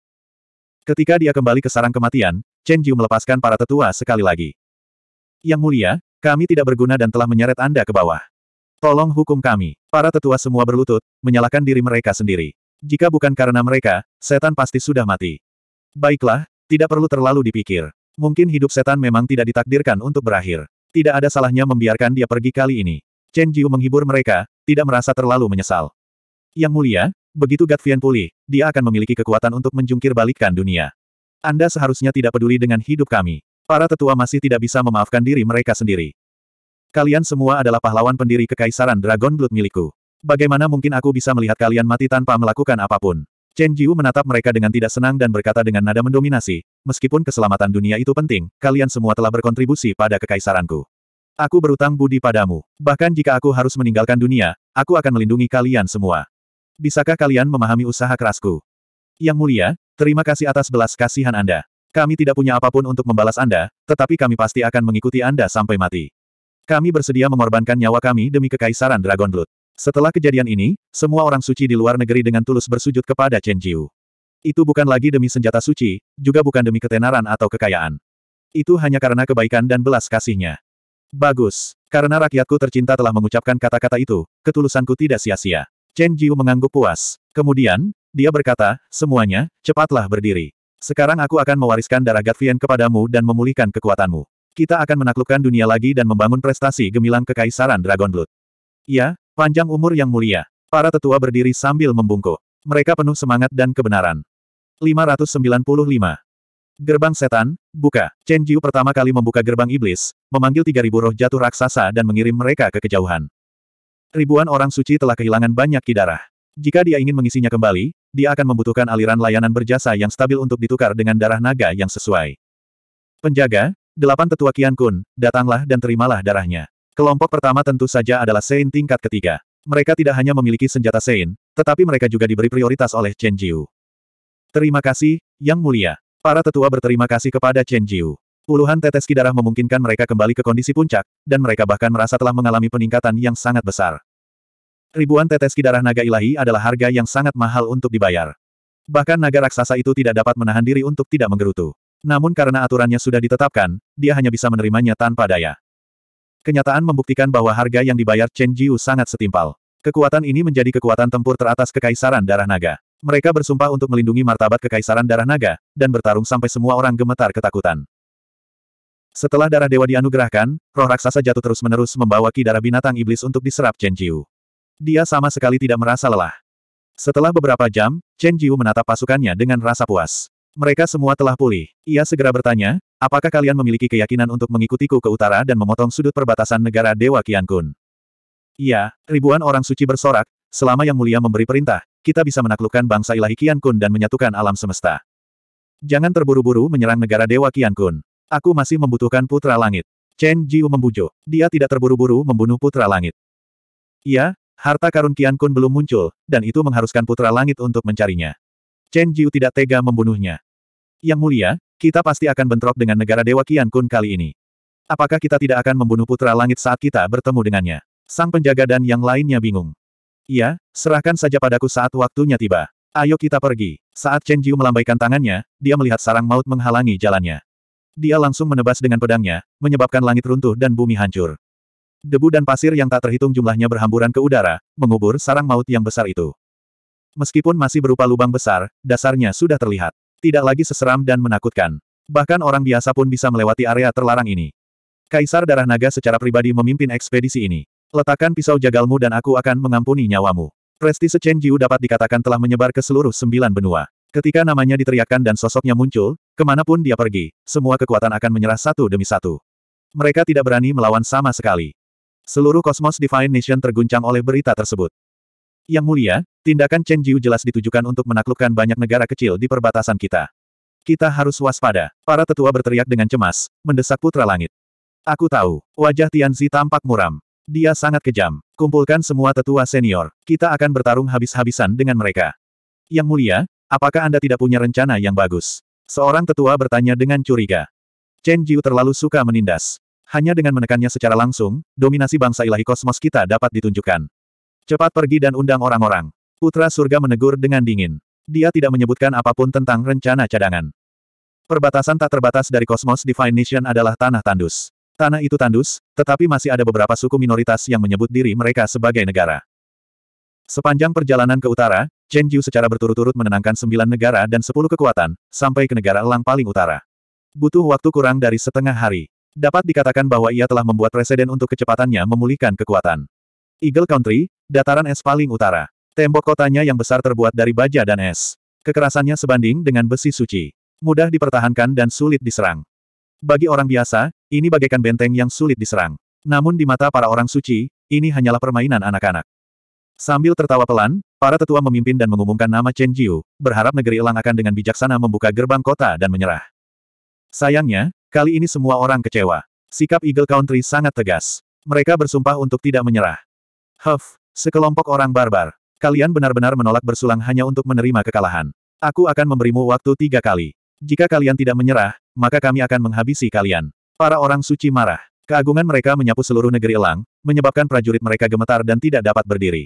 A: Ketika dia kembali ke sarang kematian, Chen Jiu melepaskan para tetua sekali lagi. Yang mulia, kami tidak berguna dan telah menyeret Anda ke bawah. Tolong hukum kami. Para tetua semua berlutut, menyalahkan diri mereka sendiri. Jika bukan karena mereka, setan pasti sudah mati. Baiklah, tidak perlu terlalu dipikir. Mungkin hidup setan memang tidak ditakdirkan untuk berakhir. Tidak ada salahnya membiarkan dia pergi kali ini. Chen Jiu menghibur mereka, tidak merasa terlalu menyesal. Yang mulia, Begitu Gatvian pulih, dia akan memiliki kekuatan untuk menjungkir balikkan dunia. Anda seharusnya tidak peduli dengan hidup kami. Para tetua masih tidak bisa memaafkan diri mereka sendiri. Kalian semua adalah pahlawan pendiri kekaisaran Dragon Blood milikku. Bagaimana mungkin aku bisa melihat kalian mati tanpa melakukan apapun? Chen Jiu menatap mereka dengan tidak senang dan berkata dengan nada mendominasi, meskipun keselamatan dunia itu penting, kalian semua telah berkontribusi pada kekaisaranku. Aku berutang budi padamu. Bahkan jika aku harus meninggalkan dunia, aku akan melindungi kalian semua. Bisakah kalian memahami usaha kerasku? Yang mulia, terima kasih atas belas kasihan Anda. Kami tidak punya apapun untuk membalas Anda, tetapi kami pasti akan mengikuti Anda sampai mati. Kami bersedia mengorbankan nyawa kami demi kekaisaran Dragon Blood. Setelah kejadian ini, semua orang suci di luar negeri dengan tulus bersujud kepada Chen Jiu. Itu bukan lagi demi senjata suci, juga bukan demi ketenaran atau kekayaan. Itu hanya karena kebaikan dan belas kasihnya. Bagus, karena rakyatku tercinta telah mengucapkan kata-kata itu, ketulusanku tidak sia-sia. Chen Jiu mengangguk puas. Kemudian, dia berkata, semuanya, cepatlah berdiri. Sekarang aku akan mewariskan darah Gatvian kepadamu dan memulihkan kekuatanmu. Kita akan menaklukkan dunia lagi dan membangun prestasi gemilang kekaisaran Dragon Blood. Ya, panjang umur yang mulia. Para tetua berdiri sambil membungkuk. Mereka penuh semangat dan kebenaran. 595. Gerbang setan, buka. Chen Jiu pertama kali membuka gerbang iblis, memanggil 3000 roh jatuh raksasa dan mengirim mereka ke kejauhan. Ribuan orang suci telah kehilangan banyak kidarah. Jika dia ingin mengisinya kembali, dia akan membutuhkan aliran layanan berjasa yang stabil untuk ditukar dengan darah naga yang sesuai. Penjaga, delapan tetua Kian Kun, datanglah dan terimalah darahnya. Kelompok pertama tentu saja adalah Sein tingkat ketiga. Mereka tidak hanya memiliki senjata Sein, tetapi mereka juga diberi prioritas oleh Chen Jiu. Terima kasih, Yang Mulia. Para tetua berterima kasih kepada Chen Jiu. Puluhan tetes darah memungkinkan mereka kembali ke kondisi puncak, dan mereka bahkan merasa telah mengalami peningkatan yang sangat besar. Ribuan tetes darah naga ilahi adalah harga yang sangat mahal untuk dibayar. Bahkan naga raksasa itu tidak dapat menahan diri untuk tidak menggerutu. Namun karena aturannya sudah ditetapkan, dia hanya bisa menerimanya tanpa daya. Kenyataan membuktikan bahwa harga yang dibayar Chen Jiu sangat setimpal. Kekuatan ini menjadi kekuatan tempur teratas Kekaisaran Darah Naga. Mereka bersumpah untuk melindungi martabat Kekaisaran Darah Naga, dan bertarung sampai semua orang gemetar ketakutan. Setelah darah dewa dianugerahkan, roh raksasa jatuh terus-menerus membawa ki darah binatang iblis untuk diserap Chen Jiu. Dia sama sekali tidak merasa lelah. Setelah beberapa jam, Chen Jiu menatap pasukannya dengan rasa puas. Mereka semua telah pulih. Ia segera bertanya, apakah kalian memiliki keyakinan untuk mengikutiku ke utara dan memotong sudut perbatasan negara Dewa Kun? Iya, ribuan orang suci bersorak, selama Yang Mulia memberi perintah, kita bisa menaklukkan bangsa ilahi Kun dan menyatukan alam semesta. Jangan terburu-buru menyerang negara Dewa Kun. Aku masih membutuhkan putra langit. Chen Jiu membujuk. Dia tidak terburu-buru membunuh putra langit. Iya, harta karun Kian Kun belum muncul, dan itu mengharuskan putra langit untuk mencarinya. Chen Jiu tidak tega membunuhnya. Yang mulia, kita pasti akan bentrok dengan negara Dewa Kian Kun kali ini. Apakah kita tidak akan membunuh putra langit saat kita bertemu dengannya? Sang penjaga dan yang lainnya bingung. Iya, serahkan saja padaku saat waktunya tiba. Ayo kita pergi. Saat Chen Jiu melambaikan tangannya, dia melihat sarang maut menghalangi jalannya. Dia langsung menebas dengan pedangnya, menyebabkan langit runtuh dan bumi hancur. Debu dan pasir yang tak terhitung jumlahnya berhamburan ke udara, mengubur sarang maut yang besar itu. Meskipun masih berupa lubang besar, dasarnya sudah terlihat. Tidak lagi seseram dan menakutkan. Bahkan orang biasa pun bisa melewati area terlarang ini. Kaisar Darah Naga secara pribadi memimpin ekspedisi ini. Letakkan pisau jagalmu dan aku akan mengampuni nyawamu. Prestise Chen Jiu dapat dikatakan telah menyebar ke seluruh sembilan benua. Ketika namanya diteriakkan dan sosoknya muncul, kemanapun dia pergi, semua kekuatan akan menyerah satu demi satu. Mereka tidak berani melawan sama sekali. Seluruh kosmos Divine Nation terguncang oleh berita tersebut. Yang mulia, tindakan Chen Jiu jelas ditujukan untuk menaklukkan banyak negara kecil di perbatasan kita. Kita harus waspada. Para tetua berteriak dengan cemas, mendesak putra langit. Aku tahu, wajah Tianzi tampak muram. Dia sangat kejam. Kumpulkan semua tetua senior. Kita akan bertarung habis-habisan dengan mereka. Yang mulia, Apakah Anda tidak punya rencana yang bagus? Seorang tetua bertanya dengan curiga. Chen Jiu terlalu suka menindas. Hanya dengan menekannya secara langsung, dominasi bangsa ilahi kosmos kita dapat ditunjukkan. Cepat pergi dan undang orang-orang. Putra surga menegur dengan dingin. Dia tidak menyebutkan apapun tentang rencana cadangan. Perbatasan tak terbatas dari kosmos Divine Nation adalah tanah tandus. Tanah itu tandus, tetapi masih ada beberapa suku minoritas yang menyebut diri mereka sebagai negara. Sepanjang perjalanan ke utara, Chen Jiu secara berturut-turut menenangkan sembilan negara dan sepuluh kekuatan, sampai ke negara elang paling utara. Butuh waktu kurang dari setengah hari. Dapat dikatakan bahwa ia telah membuat presiden untuk kecepatannya memulihkan kekuatan. Eagle Country, dataran es paling utara. Tembok kotanya yang besar terbuat dari baja dan es. Kekerasannya sebanding dengan besi suci. Mudah dipertahankan dan sulit diserang. Bagi orang biasa, ini bagaikan benteng yang sulit diserang. Namun di mata para orang suci, ini hanyalah permainan anak-anak. Sambil tertawa pelan, Para tetua memimpin dan mengumumkan nama Chen Jiu, berharap negeri elang akan dengan bijaksana membuka gerbang kota dan menyerah. Sayangnya, kali ini semua orang kecewa. Sikap Eagle Country sangat tegas. Mereka bersumpah untuk tidak menyerah. Huff, sekelompok orang barbar. Kalian benar-benar menolak bersulang hanya untuk menerima kekalahan. Aku akan memberimu waktu tiga kali. Jika kalian tidak menyerah, maka kami akan menghabisi kalian. Para orang suci marah. Keagungan mereka menyapu seluruh negeri elang, menyebabkan prajurit mereka gemetar dan tidak dapat berdiri.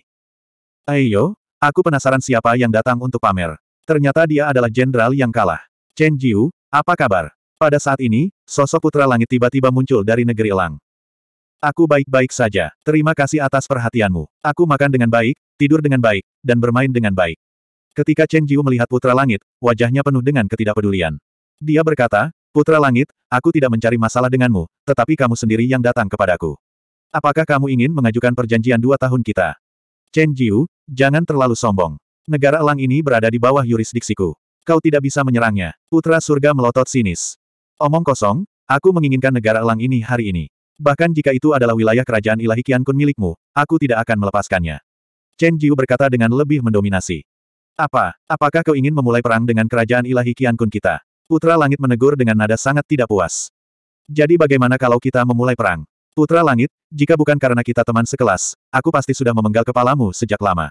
A: Ayo, Aku penasaran siapa yang datang untuk pamer. Ternyata dia adalah jenderal yang kalah. Chen Jiu, apa kabar? Pada saat ini, sosok putra langit tiba-tiba muncul dari negeri elang. Aku baik-baik saja. Terima kasih atas perhatianmu. Aku makan dengan baik, tidur dengan baik, dan bermain dengan baik. Ketika Chen Jiu melihat putra langit, wajahnya penuh dengan ketidakpedulian. Dia berkata, Putra langit, aku tidak mencari masalah denganmu, tetapi kamu sendiri yang datang kepadaku. Apakah kamu ingin mengajukan perjanjian dua tahun kita? Chen Jiu, jangan terlalu sombong. Negara elang ini berada di bawah yurisdiksiku. Kau tidak bisa menyerangnya. Putra surga melotot sinis. Omong kosong, aku menginginkan negara elang ini hari ini. Bahkan jika itu adalah wilayah kerajaan ilahi Kian Kun milikmu, aku tidak akan melepaskannya. Chen Jiu berkata dengan lebih mendominasi. Apa? Apakah kau ingin memulai perang dengan kerajaan ilahi Kian Kun kita? Putra Langit menegur dengan nada sangat tidak puas. Jadi bagaimana kalau kita memulai perang? Putra Langit, jika bukan karena kita teman sekelas, aku pasti sudah memenggal kepalamu sejak lama.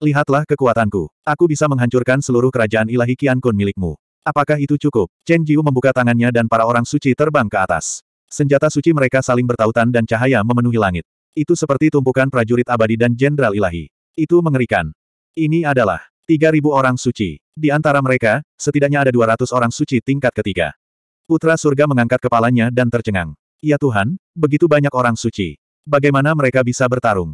A: Lihatlah kekuatanku. Aku bisa menghancurkan seluruh kerajaan ilahi Kian Kun milikmu. Apakah itu cukup? Chen Jiu membuka tangannya dan para orang suci terbang ke atas. Senjata suci mereka saling bertautan dan cahaya memenuhi langit. Itu seperti tumpukan prajurit abadi dan jenderal ilahi. Itu mengerikan. Ini adalah 3.000 orang suci. Di antara mereka, setidaknya ada 200 orang suci tingkat ketiga. Putra surga mengangkat kepalanya dan tercengang. Ya Tuhan, begitu banyak orang suci. Bagaimana mereka bisa bertarung?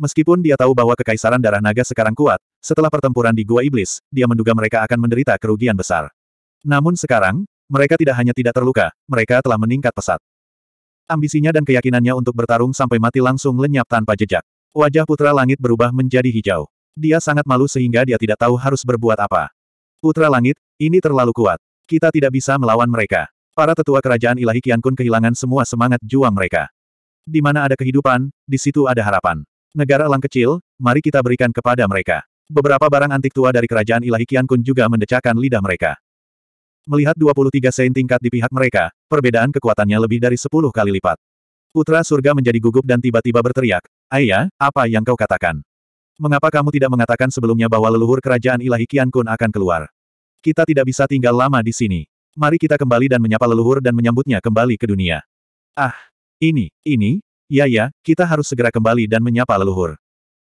A: Meskipun dia tahu bahwa kekaisaran darah naga sekarang kuat, setelah pertempuran di Gua Iblis, dia menduga mereka akan menderita kerugian besar. Namun sekarang, mereka tidak hanya tidak terluka, mereka telah meningkat pesat. Ambisinya dan keyakinannya untuk bertarung sampai mati langsung lenyap tanpa jejak. Wajah Putra Langit berubah menjadi hijau. Dia sangat malu sehingga dia tidak tahu harus berbuat apa. Putra Langit, ini terlalu kuat. Kita tidak bisa melawan mereka. Para tetua kerajaan ilahi Kian Kun kehilangan semua semangat juang mereka. Di mana ada kehidupan, di situ ada harapan. Negara elang kecil, mari kita berikan kepada mereka. Beberapa barang antik tua dari kerajaan ilahi Kian Kun juga mendecakkan lidah mereka. Melihat 23 sein tingkat di pihak mereka, perbedaan kekuatannya lebih dari 10 kali lipat. Putra surga menjadi gugup dan tiba-tiba berteriak, Ayah, apa yang kau katakan? Mengapa kamu tidak mengatakan sebelumnya bahwa leluhur kerajaan ilahi Kian Kun akan keluar? Kita tidak bisa tinggal lama di sini. Mari kita kembali dan menyapa leluhur dan menyambutnya kembali ke dunia. Ah, ini, ini, ya ya, kita harus segera kembali dan menyapa leluhur.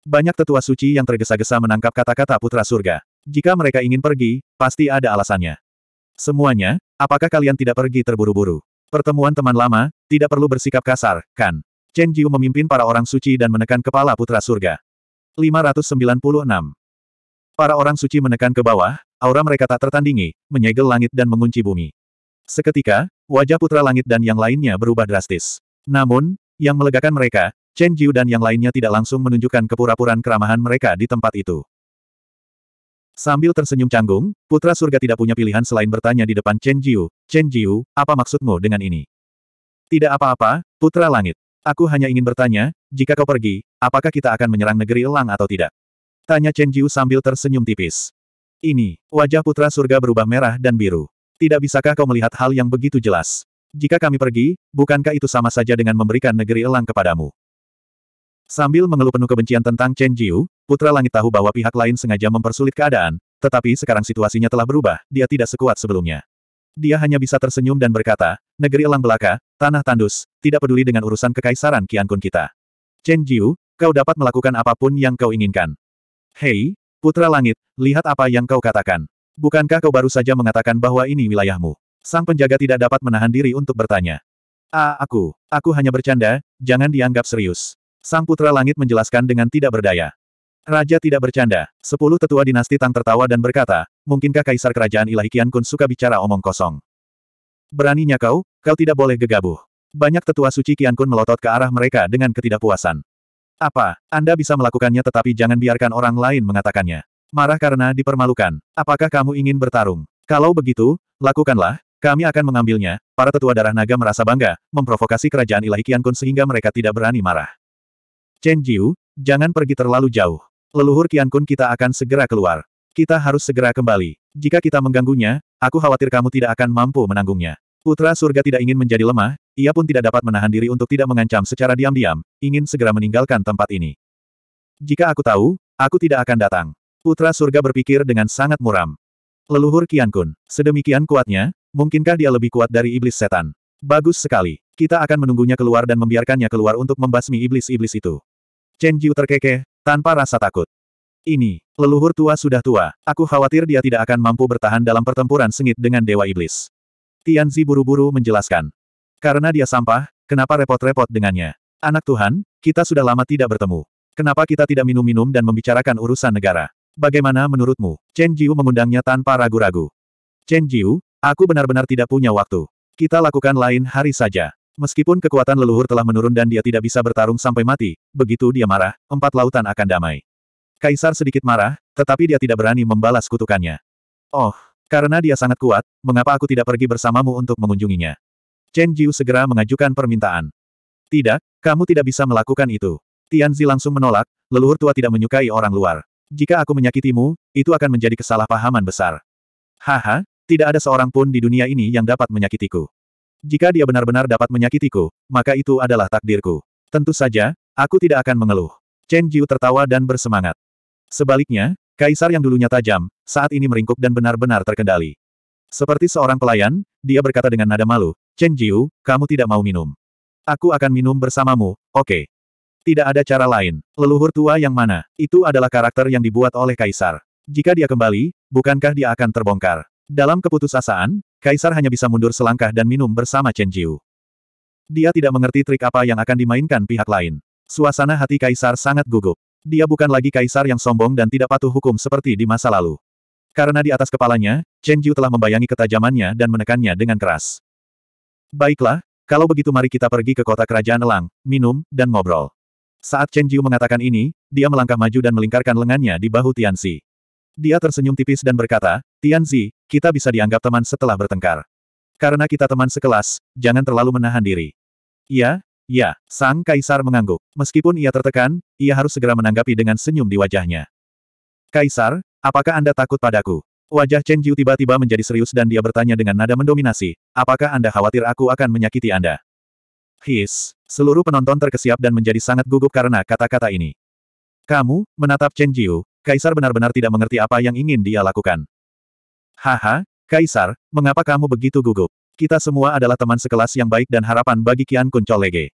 A: Banyak tetua suci yang tergesa-gesa menangkap kata-kata putra surga. Jika mereka ingin pergi, pasti ada alasannya. Semuanya, apakah kalian tidak pergi terburu-buru? Pertemuan teman lama, tidak perlu bersikap kasar, kan? Chen Jiu memimpin para orang suci dan menekan kepala putra surga. 596. Para orang suci menekan ke bawah, aura mereka tak tertandingi, menyegel langit dan mengunci bumi. Seketika, wajah putra langit dan yang lainnya berubah drastis. Namun, yang melegakan mereka, Chen Jiu dan yang lainnya tidak langsung menunjukkan kepura-puraan keramahan mereka di tempat itu. Sambil tersenyum canggung, Putra Surga tidak punya pilihan selain bertanya di depan Chen Jiu, Chen Jiu, apa maksudmu dengan ini? Tidak apa-apa, Putra Langit. Aku hanya ingin bertanya, jika kau pergi, apakah kita akan menyerang negeri Elang atau tidak? Tanya Chen Jiu sambil tersenyum tipis. Ini, wajah putra surga berubah merah dan biru. Tidak bisakah kau melihat hal yang begitu jelas? Jika kami pergi, bukankah itu sama saja dengan memberikan negeri elang kepadamu? Sambil mengeluh penuh kebencian tentang Chen Jiu, Putra Langit tahu bahwa pihak lain sengaja mempersulit keadaan, tetapi sekarang situasinya telah berubah, dia tidak sekuat sebelumnya. Dia hanya bisa tersenyum dan berkata, negeri elang belaka, tanah tandus, tidak peduli dengan urusan kekaisaran Qiankun kita. Chen Jiu, kau dapat melakukan apapun yang kau inginkan. Hei, Putra Langit, lihat apa yang kau katakan. Bukankah kau baru saja mengatakan bahwa ini wilayahmu? Sang penjaga tidak dapat menahan diri untuk bertanya. Ah, aku, aku hanya bercanda, jangan dianggap serius. Sang Putra Langit menjelaskan dengan tidak berdaya. Raja tidak bercanda. Sepuluh tetua dinasti Tang tertawa dan berkata, mungkinkah Kaisar Kerajaan Ilahi Kian Kun suka bicara omong kosong? Beraninya kau, kau tidak boleh gegabah. Banyak tetua suci Kian Kun melotot ke arah mereka dengan ketidakpuasan. Apa, Anda bisa melakukannya tetapi jangan biarkan orang lain mengatakannya. Marah karena dipermalukan. Apakah kamu ingin bertarung? Kalau begitu, lakukanlah, kami akan mengambilnya. Para tetua darah naga merasa bangga, memprovokasi kerajaan ilahi Kian Kun sehingga mereka tidak berani marah. Chen Jiu, jangan pergi terlalu jauh. Leluhur Kian Kun kita akan segera keluar. Kita harus segera kembali. Jika kita mengganggunya, aku khawatir kamu tidak akan mampu menanggungnya. Putra surga tidak ingin menjadi lemah, ia pun tidak dapat menahan diri untuk tidak mengancam secara diam-diam, ingin segera meninggalkan tempat ini. Jika aku tahu, aku tidak akan datang. Putra surga berpikir dengan sangat muram. Leluhur Kian Kun, sedemikian kuatnya, mungkinkah dia lebih kuat dari iblis setan? Bagus sekali. Kita akan menunggunya keluar dan membiarkannya keluar untuk membasmi iblis-iblis itu. Chen Jiu terkekeh, tanpa rasa takut. Ini, leluhur tua sudah tua, aku khawatir dia tidak akan mampu bertahan dalam pertempuran sengit dengan Dewa Iblis. Tianzi buru-buru menjelaskan. Karena dia sampah, kenapa repot-repot dengannya? Anak Tuhan, kita sudah lama tidak bertemu. Kenapa kita tidak minum-minum dan membicarakan urusan negara? Bagaimana menurutmu? Chen Jiu mengundangnya tanpa ragu-ragu. Chen Jiu, aku benar-benar tidak punya waktu. Kita lakukan lain hari saja. Meskipun kekuatan leluhur telah menurun dan dia tidak bisa bertarung sampai mati, begitu dia marah, empat lautan akan damai. Kaisar sedikit marah, tetapi dia tidak berani membalas kutukannya. Oh, karena dia sangat kuat, mengapa aku tidak pergi bersamamu untuk mengunjunginya? Chen Jiu segera mengajukan permintaan. Tidak, kamu tidak bisa melakukan itu. Tian Zi langsung menolak, leluhur tua tidak menyukai orang luar. Jika aku menyakitimu, itu akan menjadi kesalahpahaman besar. Haha, tidak ada seorang pun di dunia ini yang dapat menyakitiku. Jika dia benar-benar dapat menyakitiku, maka itu adalah takdirku. Tentu saja, aku tidak akan mengeluh. Chen Jiu tertawa dan bersemangat. Sebaliknya, Kaisar yang dulunya tajam, saat ini meringkuk dan benar-benar terkendali. Seperti seorang pelayan, dia berkata dengan nada malu, Chen Jiu, kamu tidak mau minum. Aku akan minum bersamamu, oke. Okay. Tidak ada cara lain. Leluhur tua yang mana? Itu adalah karakter yang dibuat oleh Kaisar. Jika dia kembali, bukankah dia akan terbongkar? Dalam keputusasaan, Kaisar hanya bisa mundur selangkah dan minum bersama Chen Jiu. Dia tidak mengerti trik apa yang akan dimainkan pihak lain. Suasana hati Kaisar sangat gugup. Dia bukan lagi Kaisar yang sombong dan tidak patuh hukum seperti di masa lalu. Karena di atas kepalanya, Chen Jiu telah membayangi ketajamannya dan menekannya dengan keras. Baiklah, kalau begitu mari kita pergi ke kota kerajaan Elang, minum, dan ngobrol. Saat Chen Jiu mengatakan ini, dia melangkah maju dan melingkarkan lengannya di bahu Tian Tianzi. Dia tersenyum tipis dan berkata, Tian Tianzi, kita bisa dianggap teman setelah bertengkar. Karena kita teman sekelas, jangan terlalu menahan diri. Ya, ya, Sang Kaisar mengangguk. Meskipun ia tertekan, ia harus segera menanggapi dengan senyum di wajahnya. Kaisar, apakah Anda takut padaku? Wajah Chen Jiu tiba-tiba menjadi serius dan dia bertanya dengan nada mendominasi, apakah Anda khawatir aku akan menyakiti Anda? His, seluruh penonton terkesiap dan menjadi sangat gugup karena kata-kata ini. Kamu, menatap Chen Jiu, Kaisar benar-benar tidak mengerti apa yang ingin dia lakukan. Haha, Kaisar, mengapa kamu begitu gugup? Kita semua adalah teman sekelas yang baik dan harapan bagi Kian Kun Cholege.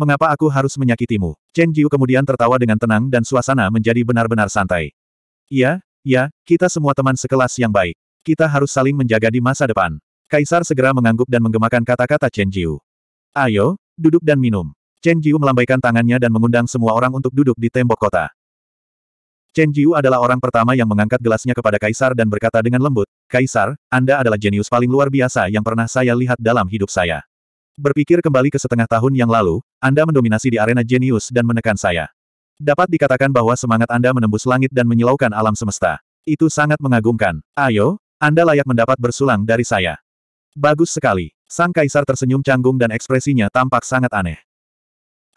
A: Mengapa aku harus menyakitimu? Chen Jiu kemudian tertawa dengan tenang dan suasana menjadi benar-benar santai. Iya, Ya, kita semua teman sekelas yang baik. Kita harus saling menjaga di masa depan. Kaisar segera mengangguk dan menggemakan kata-kata Chen Jiu. Ayo, duduk dan minum. Chen Jiu melambaikan tangannya dan mengundang semua orang untuk duduk di tembok kota. Chen Jiu adalah orang pertama yang mengangkat gelasnya kepada Kaisar dan berkata dengan lembut, Kaisar, Anda adalah jenius paling luar biasa yang pernah saya lihat dalam hidup saya. Berpikir kembali ke setengah tahun yang lalu, Anda mendominasi di arena jenius dan menekan saya. Dapat dikatakan bahwa semangat Anda menembus langit dan menyilaukan alam semesta. Itu sangat mengagumkan. Ayo, Anda layak mendapat bersulang dari saya. Bagus sekali. Sang kaisar tersenyum canggung dan ekspresinya tampak sangat aneh.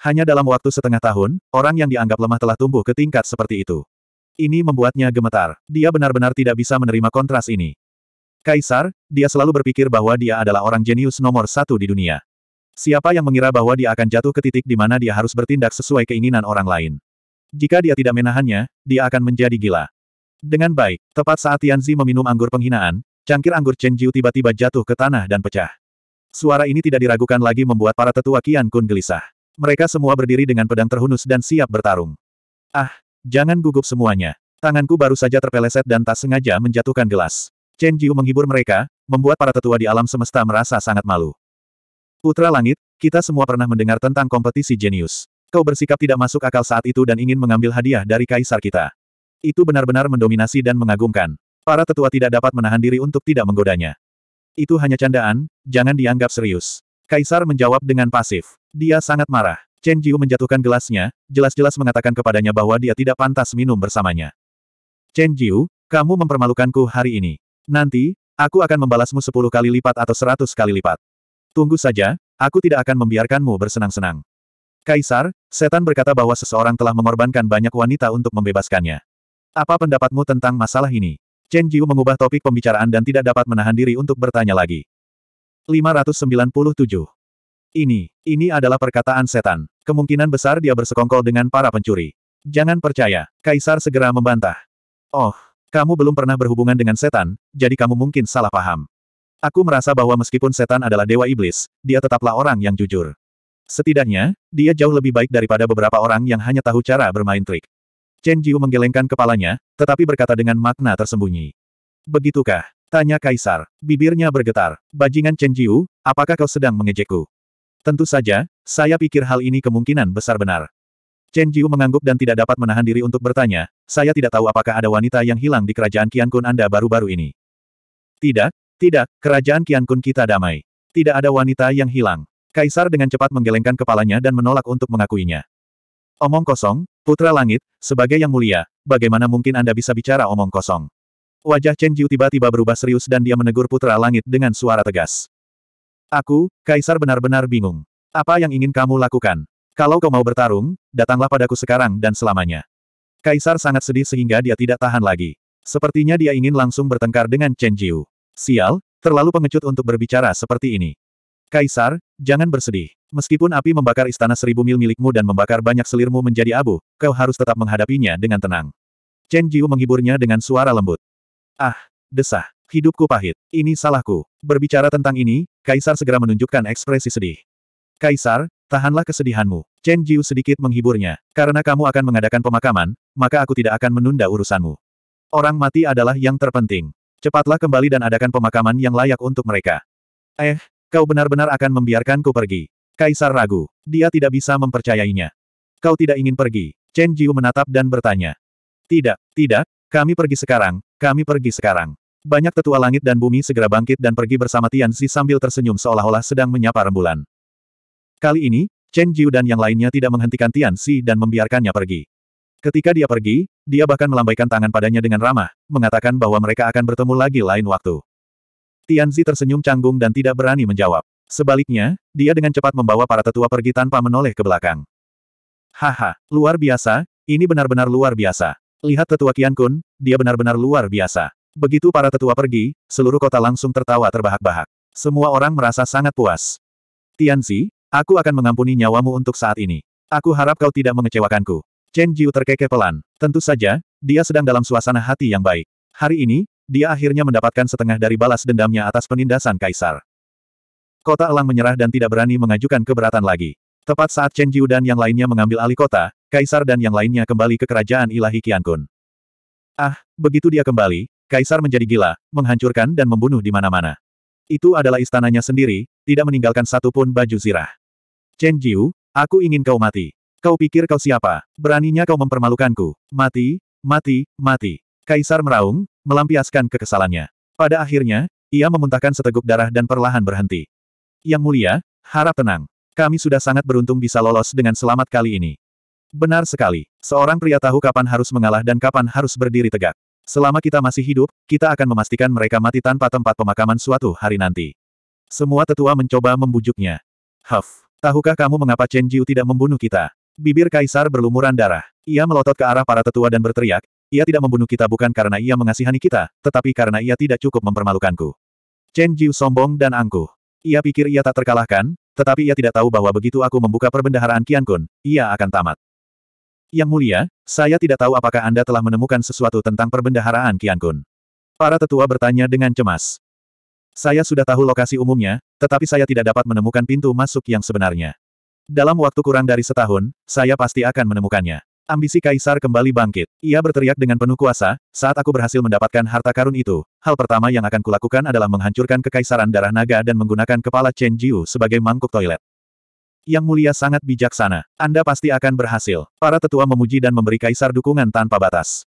A: Hanya dalam waktu setengah tahun, orang yang dianggap lemah telah tumbuh ke tingkat seperti itu. Ini membuatnya gemetar. Dia benar-benar tidak bisa menerima kontras ini. Kaisar, dia selalu berpikir bahwa dia adalah orang jenius nomor satu di dunia. Siapa yang mengira bahwa dia akan jatuh ke titik di mana dia harus bertindak sesuai keinginan orang lain? Jika dia tidak menahannya, dia akan menjadi gila. Dengan baik, tepat saat Tianzi meminum anggur penghinaan, cangkir anggur Chen Jiu tiba-tiba jatuh ke tanah dan pecah. Suara ini tidak diragukan lagi membuat para tetua Qian Kun gelisah. Mereka semua berdiri dengan pedang terhunus dan siap bertarung. Ah, jangan gugup semuanya. Tanganku baru saja terpeleset dan tak sengaja menjatuhkan gelas. Chen Jiu menghibur mereka, membuat para tetua di alam semesta merasa sangat malu. Putra Langit, kita semua pernah mendengar tentang kompetisi jenius. Kau bersikap tidak masuk akal saat itu dan ingin mengambil hadiah dari kaisar kita. Itu benar-benar mendominasi dan mengagumkan. Para tetua tidak dapat menahan diri untuk tidak menggodanya. Itu hanya candaan, jangan dianggap serius. Kaisar menjawab dengan pasif. Dia sangat marah. Chen Jiu menjatuhkan gelasnya, jelas-jelas mengatakan kepadanya bahwa dia tidak pantas minum bersamanya. Chen Jiu, kamu mempermalukanku hari ini. Nanti, aku akan membalasmu sepuluh kali lipat atau seratus kali lipat. Tunggu saja, aku tidak akan membiarkanmu bersenang-senang. Kaisar, setan berkata bahwa seseorang telah mengorbankan banyak wanita untuk membebaskannya. Apa pendapatmu tentang masalah ini? Chen Jiu mengubah topik pembicaraan dan tidak dapat menahan diri untuk bertanya lagi. 597. Ini, ini adalah perkataan setan. Kemungkinan besar dia bersekongkol dengan para pencuri. Jangan percaya, Kaisar segera membantah. Oh, kamu belum pernah berhubungan dengan setan, jadi kamu mungkin salah paham. Aku merasa bahwa meskipun setan adalah dewa iblis, dia tetaplah orang yang jujur. Setidaknya, dia jauh lebih baik daripada beberapa orang yang hanya tahu cara bermain trik. Chen Jiu menggelengkan kepalanya, tetapi berkata dengan makna tersembunyi. Begitukah? Tanya Kaisar. Bibirnya bergetar. Bajingan Chen Jiu, apakah kau sedang mengejekku? Tentu saja, saya pikir hal ini kemungkinan besar benar. Chen Jiu mengangguk dan tidak dapat menahan diri untuk bertanya, saya tidak tahu apakah ada wanita yang hilang di kerajaan Qiankun Anda baru-baru ini. Tidak, tidak, kerajaan Qiankun kita damai. Tidak ada wanita yang hilang. Kaisar dengan cepat menggelengkan kepalanya dan menolak untuk mengakuinya. Omong kosong, Putra Langit, sebagai yang mulia, bagaimana mungkin Anda bisa bicara omong kosong? Wajah Chen Jiu tiba-tiba berubah serius dan dia menegur Putra Langit dengan suara tegas. Aku, Kaisar benar-benar bingung. Apa yang ingin kamu lakukan? Kalau kau mau bertarung, datanglah padaku sekarang dan selamanya. Kaisar sangat sedih sehingga dia tidak tahan lagi. Sepertinya dia ingin langsung bertengkar dengan Chen Jiu. Sial, terlalu pengecut untuk berbicara seperti ini. Kaisar, jangan bersedih. Meskipun api membakar istana seribu mil milikmu dan membakar banyak selirmu menjadi abu, kau harus tetap menghadapinya dengan tenang. Chen Jiu menghiburnya dengan suara lembut. Ah, desah. Hidupku pahit. Ini salahku. Berbicara tentang ini, Kaisar segera menunjukkan ekspresi sedih. Kaisar, tahanlah kesedihanmu. Chen Jiu sedikit menghiburnya. Karena kamu akan mengadakan pemakaman, maka aku tidak akan menunda urusanmu. Orang mati adalah yang terpenting. Cepatlah kembali dan adakan pemakaman yang layak untuk mereka. Eh, Kau benar-benar akan membiarkanku pergi. Kaisar ragu. Dia tidak bisa mempercayainya. Kau tidak ingin pergi. Chen Jiu menatap dan bertanya. Tidak, tidak, kami pergi sekarang, kami pergi sekarang. Banyak tetua langit dan bumi segera bangkit dan pergi bersama Tian Si sambil tersenyum seolah-olah sedang menyapa rembulan. Kali ini, Chen Jiu dan yang lainnya tidak menghentikan Tian Si dan membiarkannya pergi. Ketika dia pergi, dia bahkan melambaikan tangan padanya dengan ramah, mengatakan bahwa mereka akan bertemu lagi lain waktu. Tianzi tersenyum canggung dan tidak berani menjawab. Sebaliknya, dia dengan cepat membawa para tetua pergi tanpa menoleh ke belakang. Haha, luar biasa, ini benar-benar luar biasa. Lihat tetua Kian Kun, dia benar-benar luar biasa. Begitu para tetua pergi, seluruh kota langsung tertawa terbahak-bahak. Semua orang merasa sangat puas. Tianzi, aku akan mengampuni nyawamu untuk saat ini. Aku harap kau tidak mengecewakanku. Chen Jiu terkekeh pelan. Tentu saja, dia sedang dalam suasana hati yang baik. Hari ini, dia akhirnya mendapatkan setengah dari balas dendamnya atas penindasan kaisar. Kota Elang menyerah dan tidak berani mengajukan keberatan lagi. Tepat saat Chen Jiu dan yang lainnya mengambil alih kota, kaisar dan yang lainnya kembali ke kerajaan ilahi Qiankun. Ah, begitu dia kembali, kaisar menjadi gila, menghancurkan dan membunuh di mana-mana. Itu adalah istananya sendiri, tidak meninggalkan satupun baju zirah. Chen Jiu, aku ingin kau mati. Kau pikir kau siapa? Beraninya kau mempermalukanku. Mati, mati, mati. Kaisar meraung, melampiaskan kekesalannya. Pada akhirnya, ia memuntahkan seteguk darah dan perlahan berhenti. Yang mulia, harap tenang. Kami sudah sangat beruntung bisa lolos dengan selamat kali ini. Benar sekali, seorang pria tahu kapan harus mengalah dan kapan harus berdiri tegak. Selama kita masih hidup, kita akan memastikan mereka mati tanpa tempat pemakaman suatu hari nanti. Semua tetua mencoba membujuknya. Huff, tahukah kamu mengapa Chen Jiu tidak membunuh kita? Bibir kaisar berlumuran darah. Ia melotot ke arah para tetua dan berteriak, ia tidak membunuh kita bukan karena ia mengasihani kita, tetapi karena ia tidak cukup mempermalukanku. Chen Jiu sombong dan angkuh. Ia pikir ia tak terkalahkan, tetapi ia tidak tahu bahwa begitu aku membuka perbendaharaan Qian Kun, ia akan tamat. Yang mulia, saya tidak tahu apakah Anda telah menemukan sesuatu tentang perbendaharaan Qian Kun. Para tetua bertanya dengan cemas. Saya sudah tahu lokasi umumnya, tetapi saya tidak dapat menemukan pintu masuk yang sebenarnya. Dalam waktu kurang dari setahun, saya pasti akan menemukannya. Ambisi kaisar kembali bangkit. Ia berteriak dengan penuh kuasa, saat aku berhasil mendapatkan harta karun itu, hal pertama yang akan kulakukan adalah menghancurkan kekaisaran darah naga dan menggunakan kepala Chen Jiu sebagai mangkuk toilet. Yang mulia sangat bijaksana. Anda pasti akan berhasil. Para tetua memuji dan memberi kaisar dukungan tanpa batas.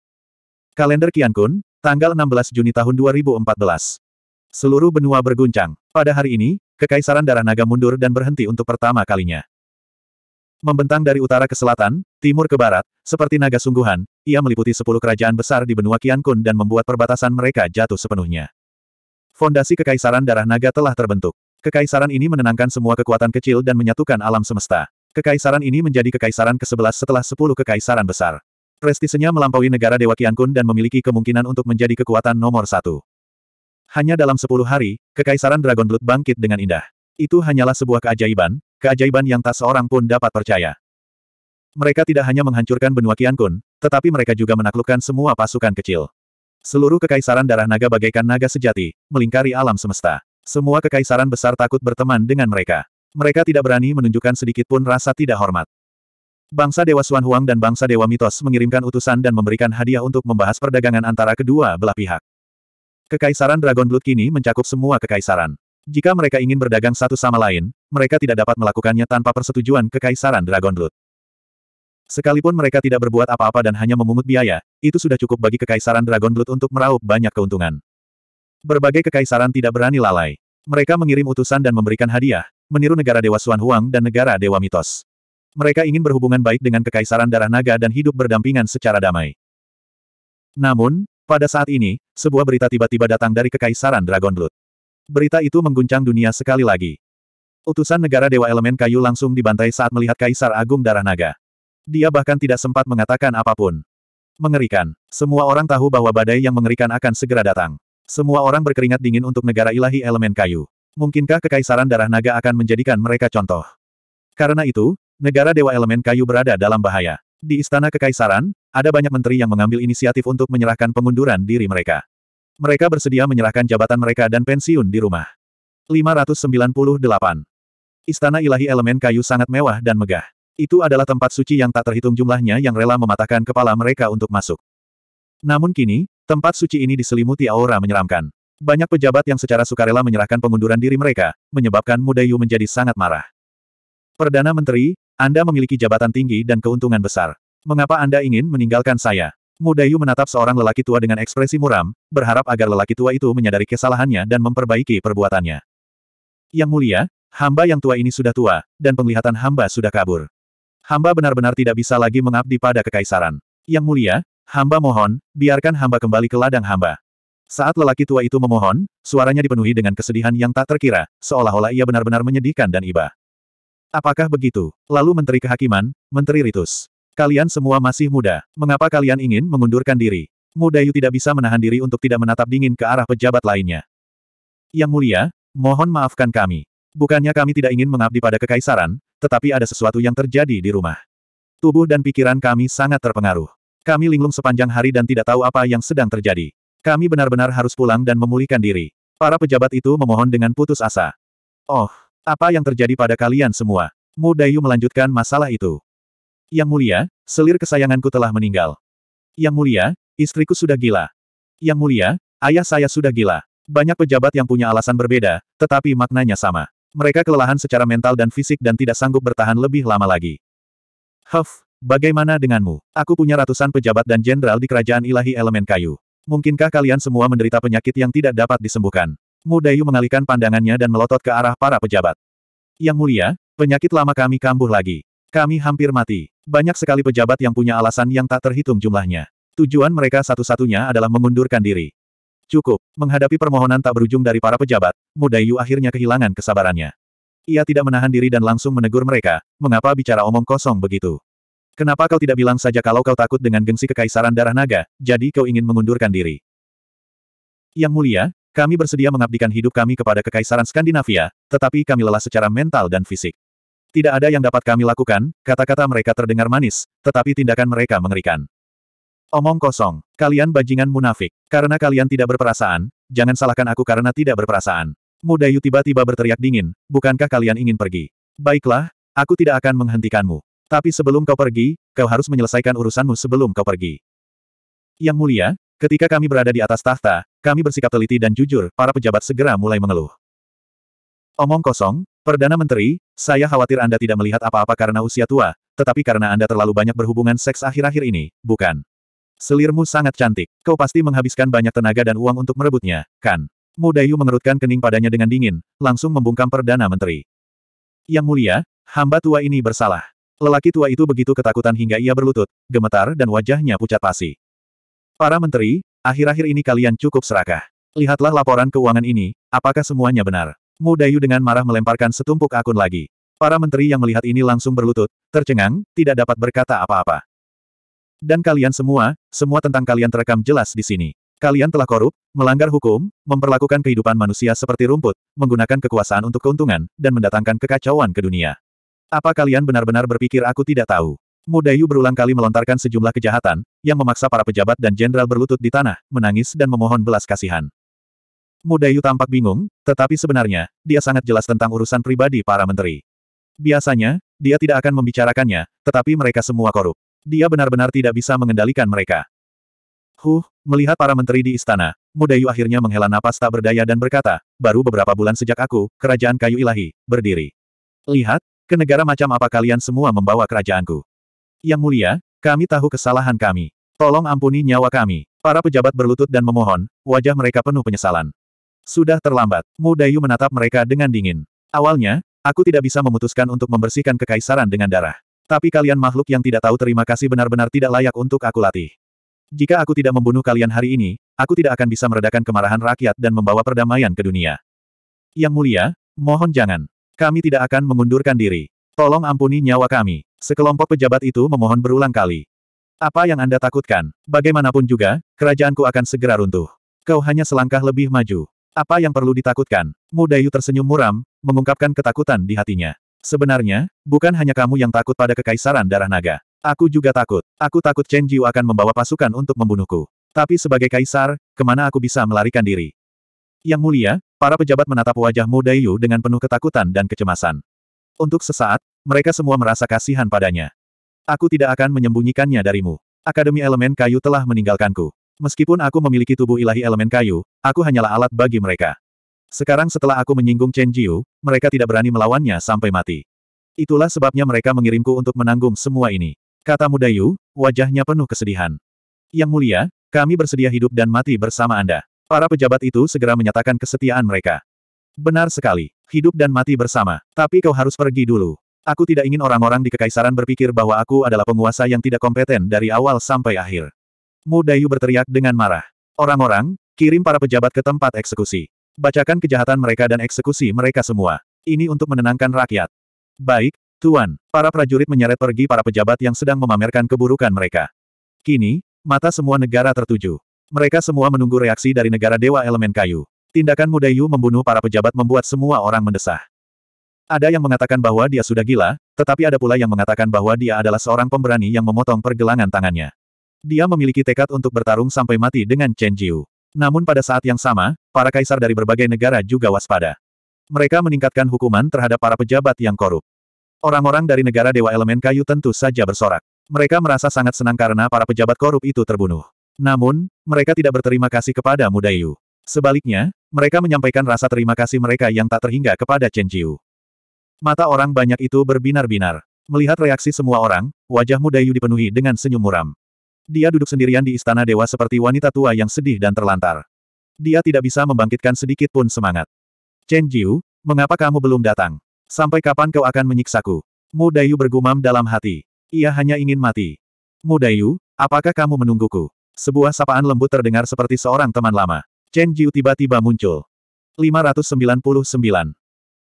A: Kalender Kun, tanggal 16 Juni tahun 2014. Seluruh benua berguncang. Pada hari ini, Kekaisaran Darah Naga mundur dan berhenti untuk pertama kalinya. Membentang dari utara ke selatan, timur ke barat, seperti naga sungguhan, ia meliputi sepuluh kerajaan besar di benua Kian Kun dan membuat perbatasan mereka jatuh sepenuhnya. Fondasi Kekaisaran Darah Naga telah terbentuk. Kekaisaran ini menenangkan semua kekuatan kecil dan menyatukan alam semesta. Kekaisaran ini menjadi kekaisaran ke-11 setelah 10 kekaisaran besar. Prestisenya melampaui negara Dewa Kian Kun dan memiliki kemungkinan untuk menjadi kekuatan nomor satu. Hanya dalam 10 hari, Kekaisaran Dragon Blood bangkit dengan indah. Itu hanyalah sebuah keajaiban, keajaiban yang tak seorang pun dapat percaya. Mereka tidak hanya menghancurkan benua Qiankun, tetapi mereka juga menaklukkan semua pasukan kecil. Seluruh kekaisaran darah naga bagaikan naga sejati, melingkari alam semesta. Semua kekaisaran besar takut berteman dengan mereka. Mereka tidak berani menunjukkan sedikitpun rasa tidak hormat. Bangsa Dewa Suan Huang dan bangsa Dewa Mitos mengirimkan utusan dan memberikan hadiah untuk membahas perdagangan antara kedua belah pihak. Kekaisaran Dragon Blood kini mencakup semua kekaisaran. Jika mereka ingin berdagang satu sama lain, mereka tidak dapat melakukannya tanpa persetujuan kekaisaran Dragon Blood. Sekalipun mereka tidak berbuat apa-apa dan hanya memungut biaya, itu sudah cukup bagi kekaisaran Dragon Blood untuk meraup banyak keuntungan. Berbagai kekaisaran tidak berani lalai. Mereka mengirim utusan dan memberikan hadiah, meniru negara Dewa Suan Huang dan negara Dewa Mitos. Mereka ingin berhubungan baik dengan kekaisaran darah naga dan hidup berdampingan secara damai. Namun, pada saat ini, sebuah berita tiba-tiba datang dari kekaisaran Dragon Blood. Berita itu mengguncang dunia sekali lagi. Utusan negara Dewa Elemen Kayu langsung dibantai saat melihat Kaisar Agung Darah Naga. Dia bahkan tidak sempat mengatakan apapun. Mengerikan. Semua orang tahu bahwa badai yang mengerikan akan segera datang. Semua orang berkeringat dingin untuk negara ilahi elemen kayu. Mungkinkah kekaisaran darah naga akan menjadikan mereka contoh? Karena itu, negara dewa elemen kayu berada dalam bahaya. Di istana kekaisaran, ada banyak menteri yang mengambil inisiatif untuk menyerahkan pengunduran diri mereka. Mereka bersedia menyerahkan jabatan mereka dan pensiun di rumah. 598. Istana ilahi elemen kayu sangat mewah dan megah. Itu adalah tempat suci yang tak terhitung jumlahnya yang rela mematahkan kepala mereka untuk masuk. Namun kini, tempat suci ini diselimuti aura menyeramkan. Banyak pejabat yang secara sukarela menyerahkan pengunduran diri mereka, menyebabkan Mudayu menjadi sangat marah. Perdana Menteri, Anda memiliki jabatan tinggi dan keuntungan besar. Mengapa Anda ingin meninggalkan saya? Mudayu menatap seorang lelaki tua dengan ekspresi muram, berharap agar lelaki tua itu menyadari kesalahannya dan memperbaiki perbuatannya. Yang mulia, hamba yang tua ini sudah tua, dan penglihatan hamba sudah kabur. Hamba benar-benar tidak bisa lagi mengabdi pada kekaisaran. Yang mulia, hamba mohon, biarkan hamba kembali ke ladang hamba. Saat lelaki tua itu memohon, suaranya dipenuhi dengan kesedihan yang tak terkira, seolah-olah ia benar-benar menyedihkan dan iba. Apakah begitu? Lalu Menteri Kehakiman, Menteri Ritus. Kalian semua masih muda. Mengapa kalian ingin mengundurkan diri? Mudayu tidak bisa menahan diri untuk tidak menatap dingin ke arah pejabat lainnya. Yang mulia, mohon maafkan kami. Bukannya kami tidak ingin mengabdi pada kekaisaran, tetapi ada sesuatu yang terjadi di rumah. Tubuh dan pikiran kami sangat terpengaruh. Kami linglung sepanjang hari dan tidak tahu apa yang sedang terjadi. Kami benar-benar harus pulang dan memulihkan diri. Para pejabat itu memohon dengan putus asa. Oh, apa yang terjadi pada kalian semua? Mudayu melanjutkan masalah itu. Yang mulia, selir kesayanganku telah meninggal. Yang mulia, istriku sudah gila. Yang mulia, ayah saya sudah gila. Banyak pejabat yang punya alasan berbeda, tetapi maknanya sama. Mereka kelelahan secara mental dan fisik dan tidak sanggup bertahan lebih lama lagi. Huff, bagaimana denganmu? Aku punya ratusan pejabat dan jenderal di kerajaan ilahi elemen kayu. Mungkinkah kalian semua menderita penyakit yang tidak dapat disembuhkan? Mudayu mengalihkan pandangannya dan melotot ke arah para pejabat. Yang mulia, penyakit lama kami kambuh lagi. Kami hampir mati. Banyak sekali pejabat yang punya alasan yang tak terhitung jumlahnya. Tujuan mereka satu-satunya adalah mengundurkan diri. Cukup, menghadapi permohonan tak berujung dari para pejabat, Mudayu akhirnya kehilangan kesabarannya. Ia tidak menahan diri dan langsung menegur mereka, mengapa bicara omong kosong begitu? Kenapa kau tidak bilang saja kalau kau takut dengan gengsi kekaisaran darah naga, jadi kau ingin mengundurkan diri? Yang mulia, kami bersedia mengabdikan hidup kami kepada kekaisaran Skandinavia, tetapi kami lelah secara mental dan fisik. Tidak ada yang dapat kami lakukan, kata-kata mereka terdengar manis, tetapi tindakan mereka mengerikan. Omong kosong, kalian bajingan munafik. Karena kalian tidak berperasaan, jangan salahkan aku karena tidak berperasaan. Mudayu tiba-tiba berteriak dingin, bukankah kalian ingin pergi? Baiklah, aku tidak akan menghentikanmu. Tapi sebelum kau pergi, kau harus menyelesaikan urusanmu sebelum kau pergi. Yang mulia, Ketika kami berada di atas tahta, kami bersikap teliti dan jujur, para pejabat segera mulai mengeluh. Omong kosong, Perdana Menteri, saya khawatir Anda tidak melihat apa-apa karena usia tua, tetapi karena Anda terlalu banyak berhubungan seks akhir-akhir ini, bukan? Selirmu sangat cantik. Kau pasti menghabiskan banyak tenaga dan uang untuk merebutnya, kan? Mudayu mengerutkan kening padanya dengan dingin, langsung membungkam Perdana Menteri. Yang mulia, hamba tua ini bersalah. Lelaki tua itu begitu ketakutan hingga ia berlutut, gemetar dan wajahnya pucat pasi. Para menteri, akhir-akhir ini kalian cukup serakah. Lihatlah laporan keuangan ini, apakah semuanya benar? Mu Dayu dengan marah melemparkan setumpuk akun lagi. Para menteri yang melihat ini langsung berlutut, tercengang, tidak dapat berkata apa-apa. Dan kalian semua, semua tentang kalian terekam jelas di sini. Kalian telah korup, melanggar hukum, memperlakukan kehidupan manusia seperti rumput, menggunakan kekuasaan untuk keuntungan, dan mendatangkan kekacauan ke dunia. Apa kalian benar-benar berpikir aku tidak tahu? Mudayu berulang kali melontarkan sejumlah kejahatan, yang memaksa para pejabat dan jenderal berlutut di tanah, menangis dan memohon belas kasihan. Mudayu tampak bingung, tetapi sebenarnya, dia sangat jelas tentang urusan pribadi para menteri. Biasanya, dia tidak akan membicarakannya, tetapi mereka semua korup. Dia benar-benar tidak bisa mengendalikan mereka. Huh, melihat para menteri di istana, Mudayu akhirnya menghela napas tak berdaya dan berkata, baru beberapa bulan sejak aku, kerajaan kayu ilahi, berdiri. Lihat, ke negara macam apa kalian semua membawa kerajaanku. Yang mulia, kami tahu kesalahan kami. Tolong ampuni nyawa kami. Para pejabat berlutut dan memohon, wajah mereka penuh penyesalan. Sudah terlambat. Mu Dayu menatap mereka dengan dingin. Awalnya, aku tidak bisa memutuskan untuk membersihkan kekaisaran dengan darah. Tapi kalian makhluk yang tidak tahu terima kasih benar-benar tidak layak untuk aku latih. Jika aku tidak membunuh kalian hari ini, aku tidak akan bisa meredakan kemarahan rakyat dan membawa perdamaian ke dunia. Yang mulia, mohon jangan. Kami tidak akan mengundurkan diri. Tolong ampuni nyawa kami. Sekelompok pejabat itu memohon berulang kali. Apa yang Anda takutkan? Bagaimanapun juga, kerajaanku akan segera runtuh. Kau hanya selangkah lebih maju. Apa yang perlu ditakutkan? Mudayu tersenyum muram, mengungkapkan ketakutan di hatinya. Sebenarnya, bukan hanya kamu yang takut pada kekaisaran darah naga. Aku juga takut. Aku takut Chen Jiu akan membawa pasukan untuk membunuhku. Tapi sebagai kaisar, kemana aku bisa melarikan diri? Yang mulia, para pejabat menatap wajah Mudayu dengan penuh ketakutan dan kecemasan. Untuk sesaat, mereka semua merasa kasihan padanya. Aku tidak akan menyembunyikannya darimu. Akademi elemen kayu telah meninggalkanku. Meskipun aku memiliki tubuh ilahi elemen kayu, aku hanyalah alat bagi mereka. Sekarang setelah aku menyinggung Chen Jiu, mereka tidak berani melawannya sampai mati. Itulah sebabnya mereka mengirimku untuk menanggung semua ini. Kata muda Yu, wajahnya penuh kesedihan. Yang mulia, kami bersedia hidup dan mati bersama Anda. Para pejabat itu segera menyatakan kesetiaan mereka. Benar sekali, hidup dan mati bersama, tapi kau harus pergi dulu. Aku tidak ingin orang-orang di kekaisaran berpikir bahwa aku adalah penguasa yang tidak kompeten dari awal sampai akhir. Mu Dayu berteriak dengan marah. Orang-orang, kirim para pejabat ke tempat eksekusi. Bacakan kejahatan mereka dan eksekusi mereka semua. Ini untuk menenangkan rakyat. Baik, Tuan. Para prajurit menyeret pergi para pejabat yang sedang memamerkan keburukan mereka. Kini, mata semua negara tertuju. Mereka semua menunggu reaksi dari negara Dewa Elemen Kayu. Tindakan Mudayu membunuh para pejabat membuat semua orang mendesah. Ada yang mengatakan bahwa dia sudah gila, tetapi ada pula yang mengatakan bahwa dia adalah seorang pemberani yang memotong pergelangan tangannya. Dia memiliki tekad untuk bertarung sampai mati dengan Chen Jiu. Namun pada saat yang sama, para kaisar dari berbagai negara juga waspada. Mereka meningkatkan hukuman terhadap para pejabat yang korup. Orang-orang dari negara Dewa Elemen Kayu tentu saja bersorak. Mereka merasa sangat senang karena para pejabat korup itu terbunuh. Namun, mereka tidak berterima kasih kepada Mudayu. Sebaliknya, mereka menyampaikan rasa terima kasih mereka yang tak terhingga kepada Chen Jiu. Mata orang banyak itu berbinar-binar. Melihat reaksi semua orang, wajah Mudayu dipenuhi dengan senyum muram. Dia duduk sendirian di istana dewa seperti wanita tua yang sedih dan terlantar. Dia tidak bisa membangkitkan sedikit pun semangat. Chen Jiu, mengapa kamu belum datang? Sampai kapan kau akan menyiksaku? Mu Dayu bergumam dalam hati. Ia hanya ingin mati. Mu Dayu, apakah kamu menungguku? Sebuah sapaan lembut terdengar seperti seorang teman lama. Chen Jiu tiba-tiba muncul. 599.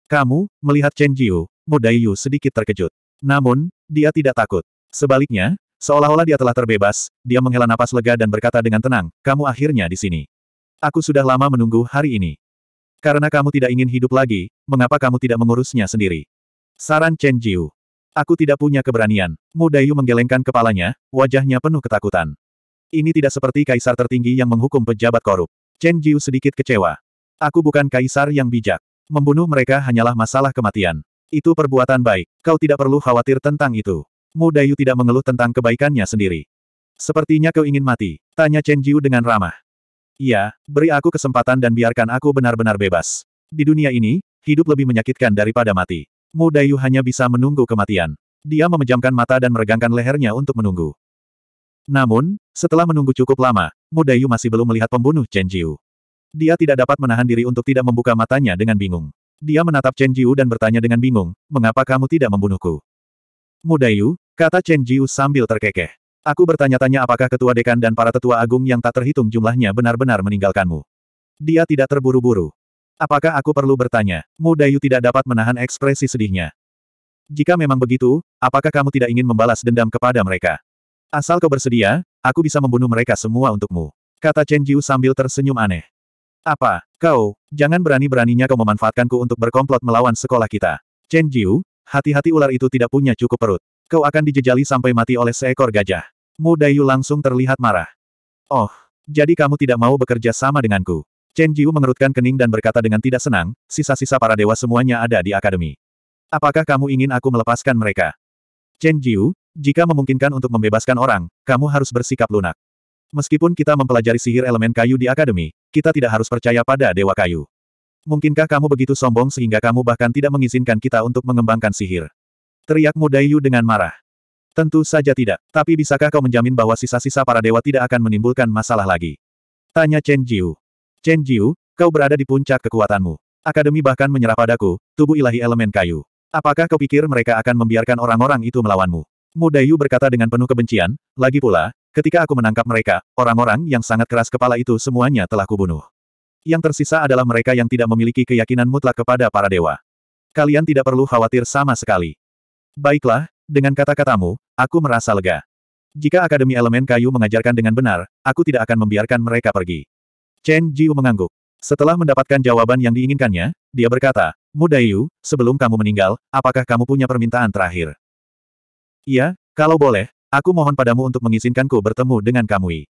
A: Kamu, melihat Chen Jiu, Dayu sedikit terkejut. Namun, dia tidak takut. Sebaliknya, Seolah-olah dia telah terbebas, dia menghela napas lega dan berkata dengan tenang, kamu akhirnya di sini. Aku sudah lama menunggu hari ini. Karena kamu tidak ingin hidup lagi, mengapa kamu tidak mengurusnya sendiri? Saran Chen Jiu. Aku tidak punya keberanian. Mu Dayu menggelengkan kepalanya, wajahnya penuh ketakutan. Ini tidak seperti kaisar tertinggi yang menghukum pejabat korup. Chen Jiu sedikit kecewa. Aku bukan kaisar yang bijak. Membunuh mereka hanyalah masalah kematian. Itu perbuatan baik. Kau tidak perlu khawatir tentang itu. Mu Dayu tidak mengeluh tentang kebaikannya sendiri. Sepertinya kau ingin mati, tanya Chen Jiu dengan ramah. Iya, beri aku kesempatan dan biarkan aku benar-benar bebas. Di dunia ini, hidup lebih menyakitkan daripada mati. Mu Dayu hanya bisa menunggu kematian. Dia memejamkan mata dan meregangkan lehernya untuk menunggu. Namun, setelah menunggu cukup lama, Mu Dayu masih belum melihat pembunuh Chen Jiu. Dia tidak dapat menahan diri untuk tidak membuka matanya dengan bingung. Dia menatap Chen Jiu dan bertanya dengan bingung, mengapa kamu tidak membunuhku? Mu Dayu? Kata Chen Jiu sambil terkekeh. Aku bertanya-tanya apakah ketua dekan dan para tetua agung yang tak terhitung jumlahnya benar-benar meninggalkanmu. Dia tidak terburu-buru. Apakah aku perlu bertanya? Mu Dayu tidak dapat menahan ekspresi sedihnya. Jika memang begitu, apakah kamu tidak ingin membalas dendam kepada mereka? Asal kau bersedia, aku bisa membunuh mereka semua untukmu. Kata Chen Jiu sambil tersenyum aneh. Apa, kau, jangan berani-beraninya kau memanfaatkanku untuk berkomplot melawan sekolah kita. Chen Jiu, hati-hati ular itu tidak punya cukup perut. Kau akan dijejali sampai mati oleh seekor gajah. Mu Dayu langsung terlihat marah. Oh, jadi kamu tidak mau bekerja sama denganku. Chen Jiu mengerutkan kening dan berkata dengan tidak senang, sisa-sisa para dewa semuanya ada di akademi. Apakah kamu ingin aku melepaskan mereka? Chen Jiu, jika memungkinkan untuk membebaskan orang, kamu harus bersikap lunak. Meskipun kita mempelajari sihir elemen kayu di akademi, kita tidak harus percaya pada dewa kayu. Mungkinkah kamu begitu sombong sehingga kamu bahkan tidak mengizinkan kita untuk mengembangkan sihir? Teriak Mudayu dengan marah. Tentu saja tidak, tapi bisakah kau menjamin bahwa sisa-sisa para dewa tidak akan menimbulkan masalah lagi? Tanya Chen Jiu. Chen Jiu, kau berada di puncak kekuatanmu. Akademi bahkan menyerah padaku, tubuh ilahi elemen kayu. Apakah kau pikir mereka akan membiarkan orang-orang itu melawanmu? Mudayu berkata dengan penuh kebencian, lagi pula, ketika aku menangkap mereka, orang-orang yang sangat keras kepala itu semuanya telah kubunuh. Yang tersisa adalah mereka yang tidak memiliki keyakinan mutlak kepada para dewa. Kalian tidak perlu khawatir sama sekali. Baiklah, dengan kata-katamu, aku merasa lega. Jika Akademi Elemen Kayu mengajarkan dengan benar, aku tidak akan membiarkan mereka pergi. Chen Jiu mengangguk. Setelah mendapatkan jawaban yang diinginkannya, dia berkata, Mudayu, sebelum kamu meninggal, apakah kamu punya permintaan terakhir? Iya, kalau boleh, aku mohon padamu untuk mengizinkanku bertemu dengan Kamui.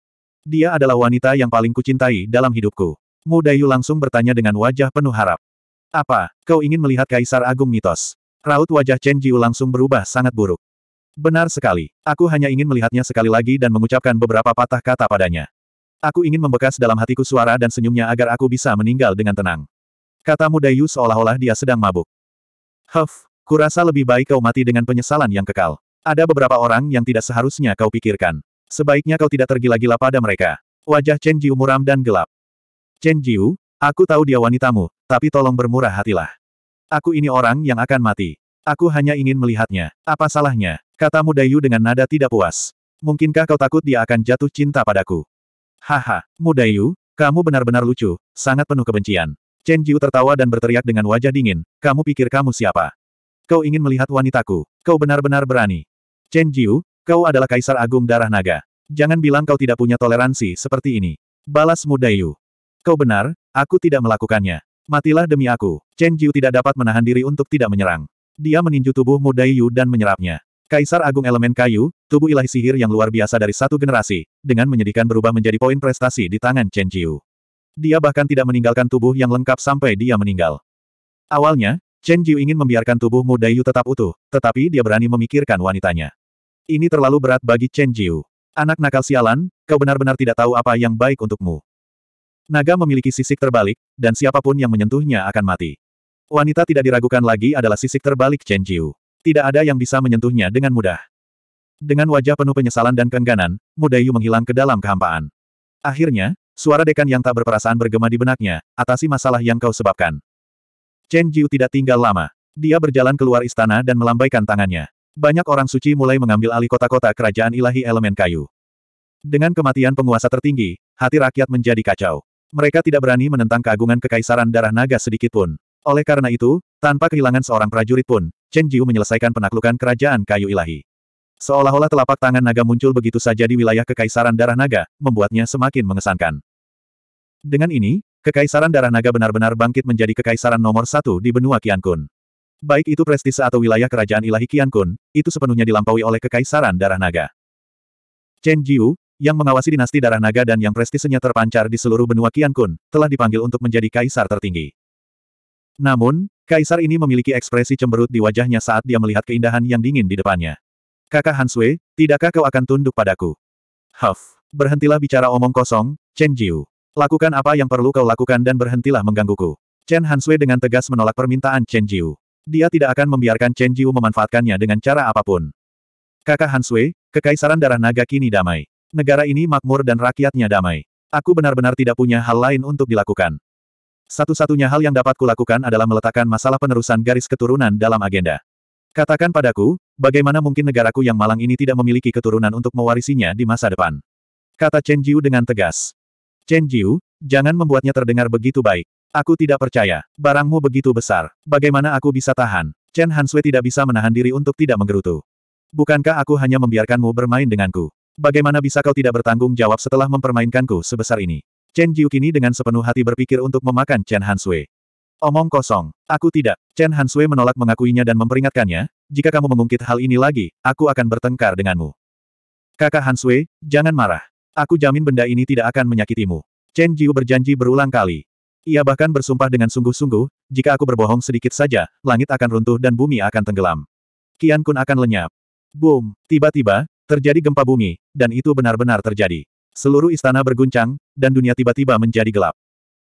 A: Dia adalah wanita yang paling kucintai dalam hidupku. Mudayu langsung bertanya dengan wajah penuh harap. Apa, kau ingin melihat Kaisar Agung Mitos? Raut wajah Chen Jiu langsung berubah sangat buruk. Benar sekali. Aku hanya ingin melihatnya sekali lagi dan mengucapkan beberapa patah kata padanya. Aku ingin membekas dalam hatiku suara dan senyumnya agar aku bisa meninggal dengan tenang. Kata Mudayu seolah-olah dia sedang mabuk. Huff, kurasa lebih baik kau mati dengan penyesalan yang kekal. Ada beberapa orang yang tidak seharusnya kau pikirkan. Sebaiknya kau tidak tergila-gila pada mereka. Wajah Chen Jiu muram dan gelap. Chen Jiu, aku tahu dia wanitamu, tapi tolong bermurah hatilah. Aku ini orang yang akan mati. Aku hanya ingin melihatnya. Apa salahnya? Kata Mudayu dengan nada tidak puas. Mungkinkah kau takut dia akan jatuh cinta padaku? Haha, Mudayu, kamu benar-benar lucu, sangat penuh kebencian. Chen Jiu tertawa dan berteriak dengan wajah dingin, kamu pikir kamu siapa? Kau ingin melihat wanitaku, kau benar-benar berani. Chen Jiu, kau adalah kaisar agung darah naga. Jangan bilang kau tidak punya toleransi seperti ini. Balas Mudayu. Kau benar, aku tidak melakukannya. Matilah demi aku. Chen Jiu tidak dapat menahan diri untuk tidak menyerang. Dia meninju tubuh muda Yu dan menyerapnya. Kaisar Agung Elemen Kayu, tubuh ilahi sihir yang luar biasa dari satu generasi, dengan menyedihkan berubah menjadi poin prestasi di tangan Chen Jiu. Dia bahkan tidak meninggalkan tubuh yang lengkap sampai dia meninggal. Awalnya, Chen Jiu ingin membiarkan tubuh muda Yu tetap utuh, tetapi dia berani memikirkan wanitanya. Ini terlalu berat bagi Chen Jiu. Anak nakal sialan, kau benar-benar tidak tahu apa yang baik untukmu. Naga memiliki sisik terbalik, dan siapapun yang menyentuhnya akan mati. Wanita tidak diragukan lagi adalah sisik terbalik Chen Jiu. Tidak ada yang bisa menyentuhnya dengan mudah. Dengan wajah penuh penyesalan dan keengganan, Mudayu menghilang ke dalam kehampaan. Akhirnya, suara dekan yang tak berperasaan bergema di benaknya, atasi masalah yang kau sebabkan. Chen Jiu tidak tinggal lama. Dia berjalan keluar istana dan melambaikan tangannya. Banyak orang suci mulai mengambil alih kota-kota kerajaan ilahi elemen kayu. Dengan kematian penguasa tertinggi, hati rakyat menjadi kacau. Mereka tidak berani menentang keagungan kekaisaran darah naga sedikitpun. Oleh karena itu, tanpa kehilangan seorang prajurit pun, Chen Jiu menyelesaikan penaklukan kerajaan kayu ilahi. Seolah-olah telapak tangan naga muncul begitu saja di wilayah kekaisaran darah naga, membuatnya semakin mengesankan. Dengan ini, kekaisaran darah naga benar-benar bangkit menjadi kekaisaran nomor satu di benua Kun. Baik itu prestise atau wilayah kerajaan ilahi Kun, itu sepenuhnya dilampaui oleh kekaisaran darah naga. Chen Jiu, yang mengawasi dinasti darah naga dan yang prestisenya terpancar di seluruh benua Kun telah dipanggil untuk menjadi kaisar tertinggi. Namun, kaisar ini memiliki ekspresi cemberut di wajahnya saat dia melihat keindahan yang dingin di depannya. Kakak Hanswe, tidakkah kau akan tunduk padaku? Huff, berhentilah bicara omong kosong, Chen Jiu. Lakukan apa yang perlu kau lakukan dan berhentilah menggangguku. Chen Hanswe dengan tegas menolak permintaan Chen Jiu. Dia tidak akan membiarkan Chen Jiu memanfaatkannya dengan cara apapun. Kakak Hanswe, kekaisaran darah naga kini damai. Negara ini makmur dan rakyatnya damai. Aku benar-benar tidak punya hal lain untuk dilakukan. Satu-satunya hal yang dapat kulakukan adalah meletakkan masalah penerusan garis keturunan dalam agenda. Katakan padaku, bagaimana mungkin negaraku yang malang ini tidak memiliki keturunan untuk mewarisinya di masa depan? Kata Chen Jiu dengan tegas. Chen Jiu, jangan membuatnya terdengar begitu baik. Aku tidak percaya. Barangmu begitu besar. Bagaimana aku bisa tahan? Chen Hanswe tidak bisa menahan diri untuk tidak menggerutu. Bukankah aku hanya membiarkanmu bermain denganku? Bagaimana bisa kau tidak bertanggung jawab setelah mempermainkanku sebesar ini? Chen Jiu kini dengan sepenuh hati berpikir untuk memakan Chen Hansui. Omong kosong, aku tidak. Chen Hansui menolak mengakuinya dan memperingatkannya, jika kamu mengungkit hal ini lagi, aku akan bertengkar denganmu. Kakak Hansui, jangan marah. Aku jamin benda ini tidak akan menyakitimu. Chen Jiu berjanji berulang kali. Ia bahkan bersumpah dengan sungguh-sungguh, jika aku berbohong sedikit saja, langit akan runtuh dan bumi akan tenggelam. Kian Kun akan lenyap. Boom, tiba-tiba, Terjadi gempa bumi, dan itu benar-benar terjadi. Seluruh istana berguncang, dan dunia tiba-tiba menjadi gelap.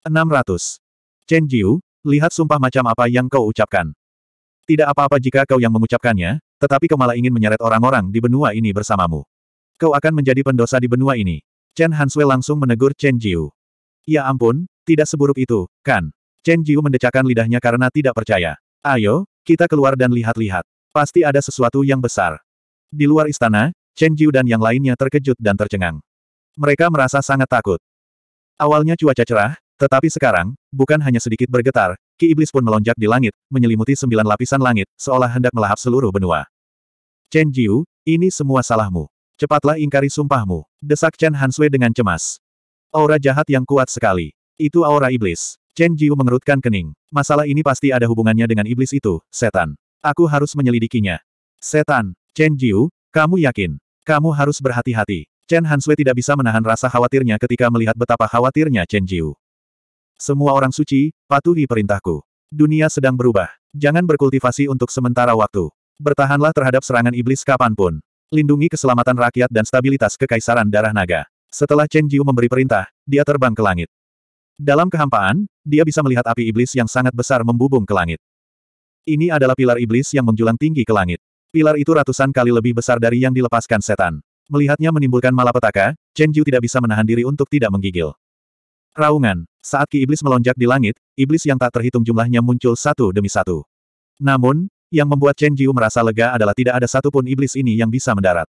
A: 600. Chen Jiu, lihat sumpah macam apa yang kau ucapkan. Tidak apa-apa jika kau yang mengucapkannya, tetapi kau malah ingin menyeret orang-orang di benua ini bersamamu. Kau akan menjadi pendosa di benua ini. Chen Hansue langsung menegur Chen Jiu. Ya ampun, tidak seburuk itu, kan? Chen Jiu mendecakkan lidahnya karena tidak percaya. Ayo, kita keluar dan lihat-lihat. Pasti ada sesuatu yang besar. Di luar istana, Chen Jiu dan yang lainnya terkejut dan tercengang. Mereka merasa sangat takut. Awalnya cuaca cerah, tetapi sekarang, bukan hanya sedikit bergetar, Ki Iblis pun melonjak di langit, menyelimuti sembilan lapisan langit, seolah hendak melahap seluruh benua. Chen Jiu, ini semua salahmu. Cepatlah ingkari sumpahmu. Desak Chen Hansui dengan cemas. Aura jahat yang kuat sekali. Itu aura iblis. Chen Jiu mengerutkan kening. Masalah ini pasti ada hubungannya dengan iblis itu, setan. Aku harus menyelidikinya. Setan, Chen Jiu, kamu yakin? Kamu harus berhati-hati. Chen Hansui tidak bisa menahan rasa khawatirnya ketika melihat betapa khawatirnya Chen Jiu. Semua orang suci, patuhi perintahku. Dunia sedang berubah. Jangan berkultivasi untuk sementara waktu. Bertahanlah terhadap serangan iblis kapanpun. Lindungi keselamatan rakyat dan stabilitas kekaisaran darah naga. Setelah Chen Jiu memberi perintah, dia terbang ke langit. Dalam kehampaan, dia bisa melihat api iblis yang sangat besar membubung ke langit. Ini adalah pilar iblis yang menjulang tinggi ke langit. Pilar itu ratusan kali lebih besar dari yang dilepaskan setan. Melihatnya menimbulkan malapetaka, Chen Jiu tidak bisa menahan diri untuk tidak menggigil. Raungan. Saat ki iblis melonjak di langit, iblis yang tak terhitung jumlahnya muncul satu demi satu. Namun, yang membuat Chen Jiu merasa lega adalah tidak ada satupun iblis ini yang bisa mendarat.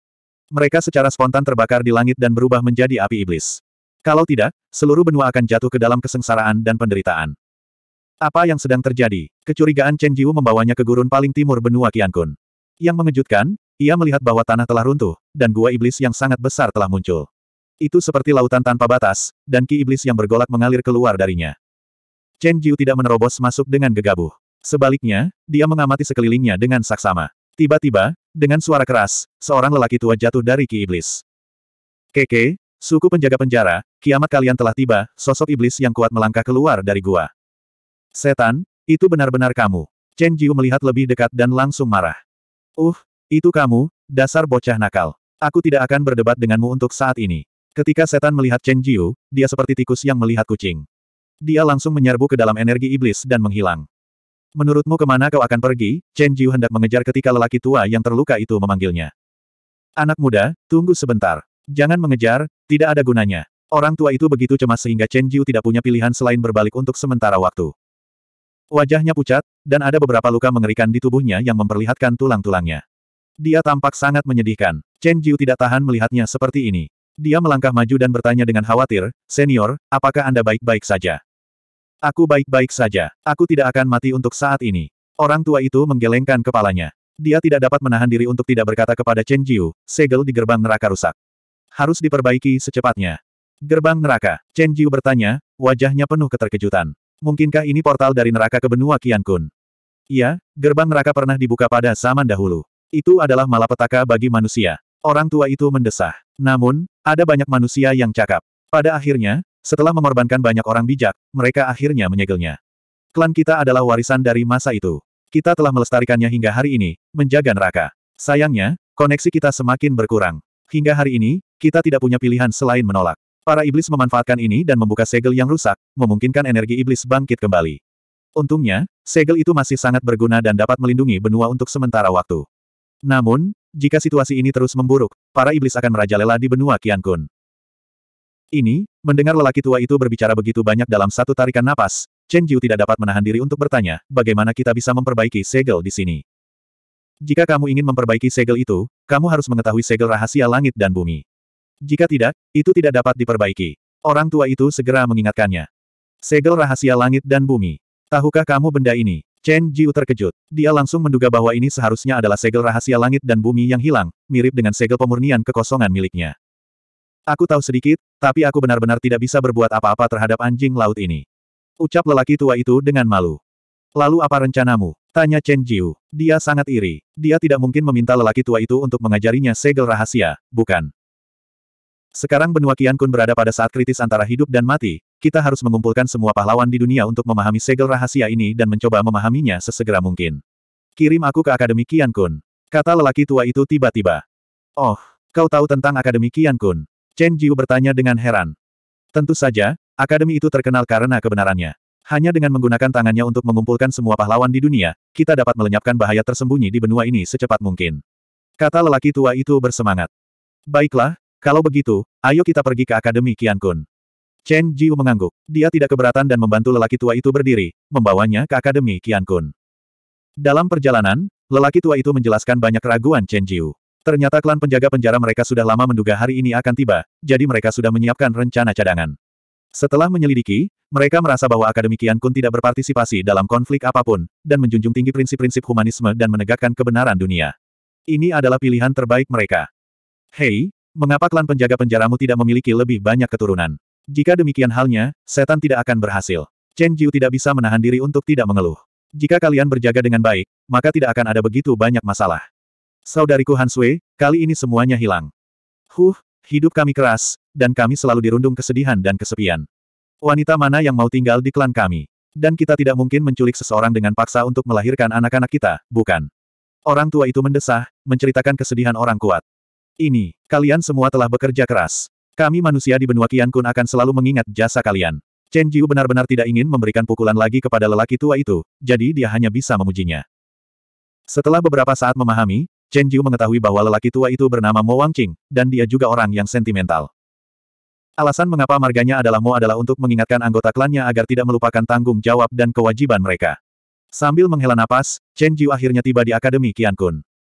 A: Mereka secara spontan terbakar di langit dan berubah menjadi api iblis. Kalau tidak, seluruh benua akan jatuh ke dalam kesengsaraan dan penderitaan. Apa yang sedang terjadi? Kecurigaan Chen Jiu membawanya ke gurun paling timur benua Qiankun. Yang mengejutkan, ia melihat bahwa tanah telah runtuh, dan gua iblis yang sangat besar telah muncul. Itu seperti lautan tanpa batas, dan ki iblis yang bergolak mengalir keluar darinya. Chen Jiu tidak menerobos masuk dengan gegabah. Sebaliknya, dia mengamati sekelilingnya dengan saksama. Tiba-tiba, dengan suara keras, seorang lelaki tua jatuh dari ki iblis. Keke, suku penjaga penjara, kiamat kalian telah tiba, sosok iblis yang kuat melangkah keluar dari gua. Setan, itu benar-benar kamu. Chen Jiu melihat lebih dekat dan langsung marah. Uh, itu kamu, dasar bocah nakal. Aku tidak akan berdebat denganmu untuk saat ini. Ketika setan melihat Chen Jiu, dia seperti tikus yang melihat kucing. Dia langsung menyerbu ke dalam energi iblis dan menghilang. Menurutmu kemana kau akan pergi? Chen Jiu hendak mengejar ketika lelaki tua yang terluka itu memanggilnya. Anak muda, tunggu sebentar. Jangan mengejar, tidak ada gunanya. Orang tua itu begitu cemas sehingga Chen Jiu tidak punya pilihan selain berbalik untuk sementara waktu. Wajahnya pucat, dan ada beberapa luka mengerikan di tubuhnya yang memperlihatkan tulang-tulangnya. Dia tampak sangat menyedihkan. Chen Jiu tidak tahan melihatnya seperti ini. Dia melangkah maju dan bertanya dengan khawatir, Senior, apakah Anda baik-baik saja? Aku baik-baik saja. Aku tidak akan mati untuk saat ini. Orang tua itu menggelengkan kepalanya. Dia tidak dapat menahan diri untuk tidak berkata kepada Chen Jiu, segel di gerbang neraka rusak. Harus diperbaiki secepatnya. Gerbang neraka, Chen Jiu bertanya, wajahnya penuh keterkejutan. Mungkinkah ini portal dari neraka ke benua Kun? Iya, gerbang neraka pernah dibuka pada zaman dahulu. Itu adalah malapetaka bagi manusia. Orang tua itu mendesah. Namun, ada banyak manusia yang cakap. Pada akhirnya, setelah mengorbankan banyak orang bijak, mereka akhirnya menyegelnya. Klan kita adalah warisan dari masa itu. Kita telah melestarikannya hingga hari ini, menjaga neraka. Sayangnya, koneksi kita semakin berkurang. Hingga hari ini, kita tidak punya pilihan selain menolak. Para iblis memanfaatkan ini dan membuka segel yang rusak, memungkinkan energi iblis bangkit kembali. Untungnya, segel itu masih sangat berguna dan dapat melindungi benua untuk sementara waktu. Namun, jika situasi ini terus memburuk, para iblis akan merajalela di benua Kian Kun. Ini, mendengar lelaki tua itu berbicara begitu banyak dalam satu tarikan napas, Chen Jiu tidak dapat menahan diri untuk bertanya, bagaimana kita bisa memperbaiki segel di sini. Jika kamu ingin memperbaiki segel itu, kamu harus mengetahui segel rahasia langit dan bumi. Jika tidak, itu tidak dapat diperbaiki. Orang tua itu segera mengingatkannya. Segel rahasia langit dan bumi. Tahukah kamu benda ini? Chen Jiu terkejut. Dia langsung menduga bahwa ini seharusnya adalah segel rahasia langit dan bumi yang hilang, mirip dengan segel pemurnian kekosongan miliknya. Aku tahu sedikit, tapi aku benar-benar tidak bisa berbuat apa-apa terhadap anjing laut ini. Ucap lelaki tua itu dengan malu. Lalu apa rencanamu? Tanya Chen Jiu. Dia sangat iri. Dia tidak mungkin meminta lelaki tua itu untuk mengajarinya segel rahasia, bukan? Sekarang benua Kian Kun berada pada saat kritis antara hidup dan mati, kita harus mengumpulkan semua pahlawan di dunia untuk memahami segel rahasia ini dan mencoba memahaminya sesegera mungkin. Kirim aku ke Akademi Kian Kun. Kata lelaki tua itu tiba-tiba. Oh, kau tahu tentang Akademi Kian Kun? Chen Jiu bertanya dengan heran. Tentu saja, Akademi itu terkenal karena kebenarannya. Hanya dengan menggunakan tangannya untuk mengumpulkan semua pahlawan di dunia, kita dapat melenyapkan bahaya tersembunyi di benua ini secepat mungkin. Kata lelaki tua itu bersemangat. Baiklah, kalau begitu, ayo kita pergi ke Akademi Kian Kun. Chen Jiu mengangguk. Dia tidak keberatan dan membantu lelaki tua itu berdiri, membawanya ke Akademi Kian Kun. Dalam perjalanan, lelaki tua itu menjelaskan banyak keraguan Chen Jiu. Ternyata klan penjaga penjara mereka sudah lama menduga hari ini akan tiba, jadi mereka sudah menyiapkan rencana cadangan. Setelah menyelidiki, mereka merasa bahwa Akademi Kian Kun tidak berpartisipasi dalam konflik apapun, dan menjunjung tinggi prinsip-prinsip humanisme dan menegakkan kebenaran dunia. Ini adalah pilihan terbaik mereka. Hei, Mengapa klan penjaga penjaramu tidak memiliki lebih banyak keturunan? Jika demikian halnya, setan tidak akan berhasil. Chen Jiu tidak bisa menahan diri untuk tidak mengeluh. Jika kalian berjaga dengan baik, maka tidak akan ada begitu banyak masalah. Saudariku Han Sui, kali ini semuanya hilang. Huh, hidup kami keras, dan kami selalu dirundung kesedihan dan kesepian. Wanita mana yang mau tinggal di klan kami? Dan kita tidak mungkin menculik seseorang dengan paksa untuk melahirkan anak-anak kita, bukan? Orang tua itu mendesah, menceritakan kesedihan orang kuat. Ini, kalian semua telah bekerja keras. Kami manusia di benua Kun akan selalu mengingat jasa kalian. Chen Jiu benar-benar tidak ingin memberikan pukulan lagi kepada lelaki tua itu, jadi dia hanya bisa memujinya. Setelah beberapa saat memahami, Chen Jiu mengetahui bahwa lelaki tua itu bernama Mo Wangqing, dan dia juga orang yang sentimental. Alasan mengapa marganya adalah Mo adalah untuk mengingatkan anggota klannya agar tidak melupakan tanggung jawab dan kewajiban mereka. Sambil menghela napas, Chen Jiu akhirnya tiba di Akademi Kun.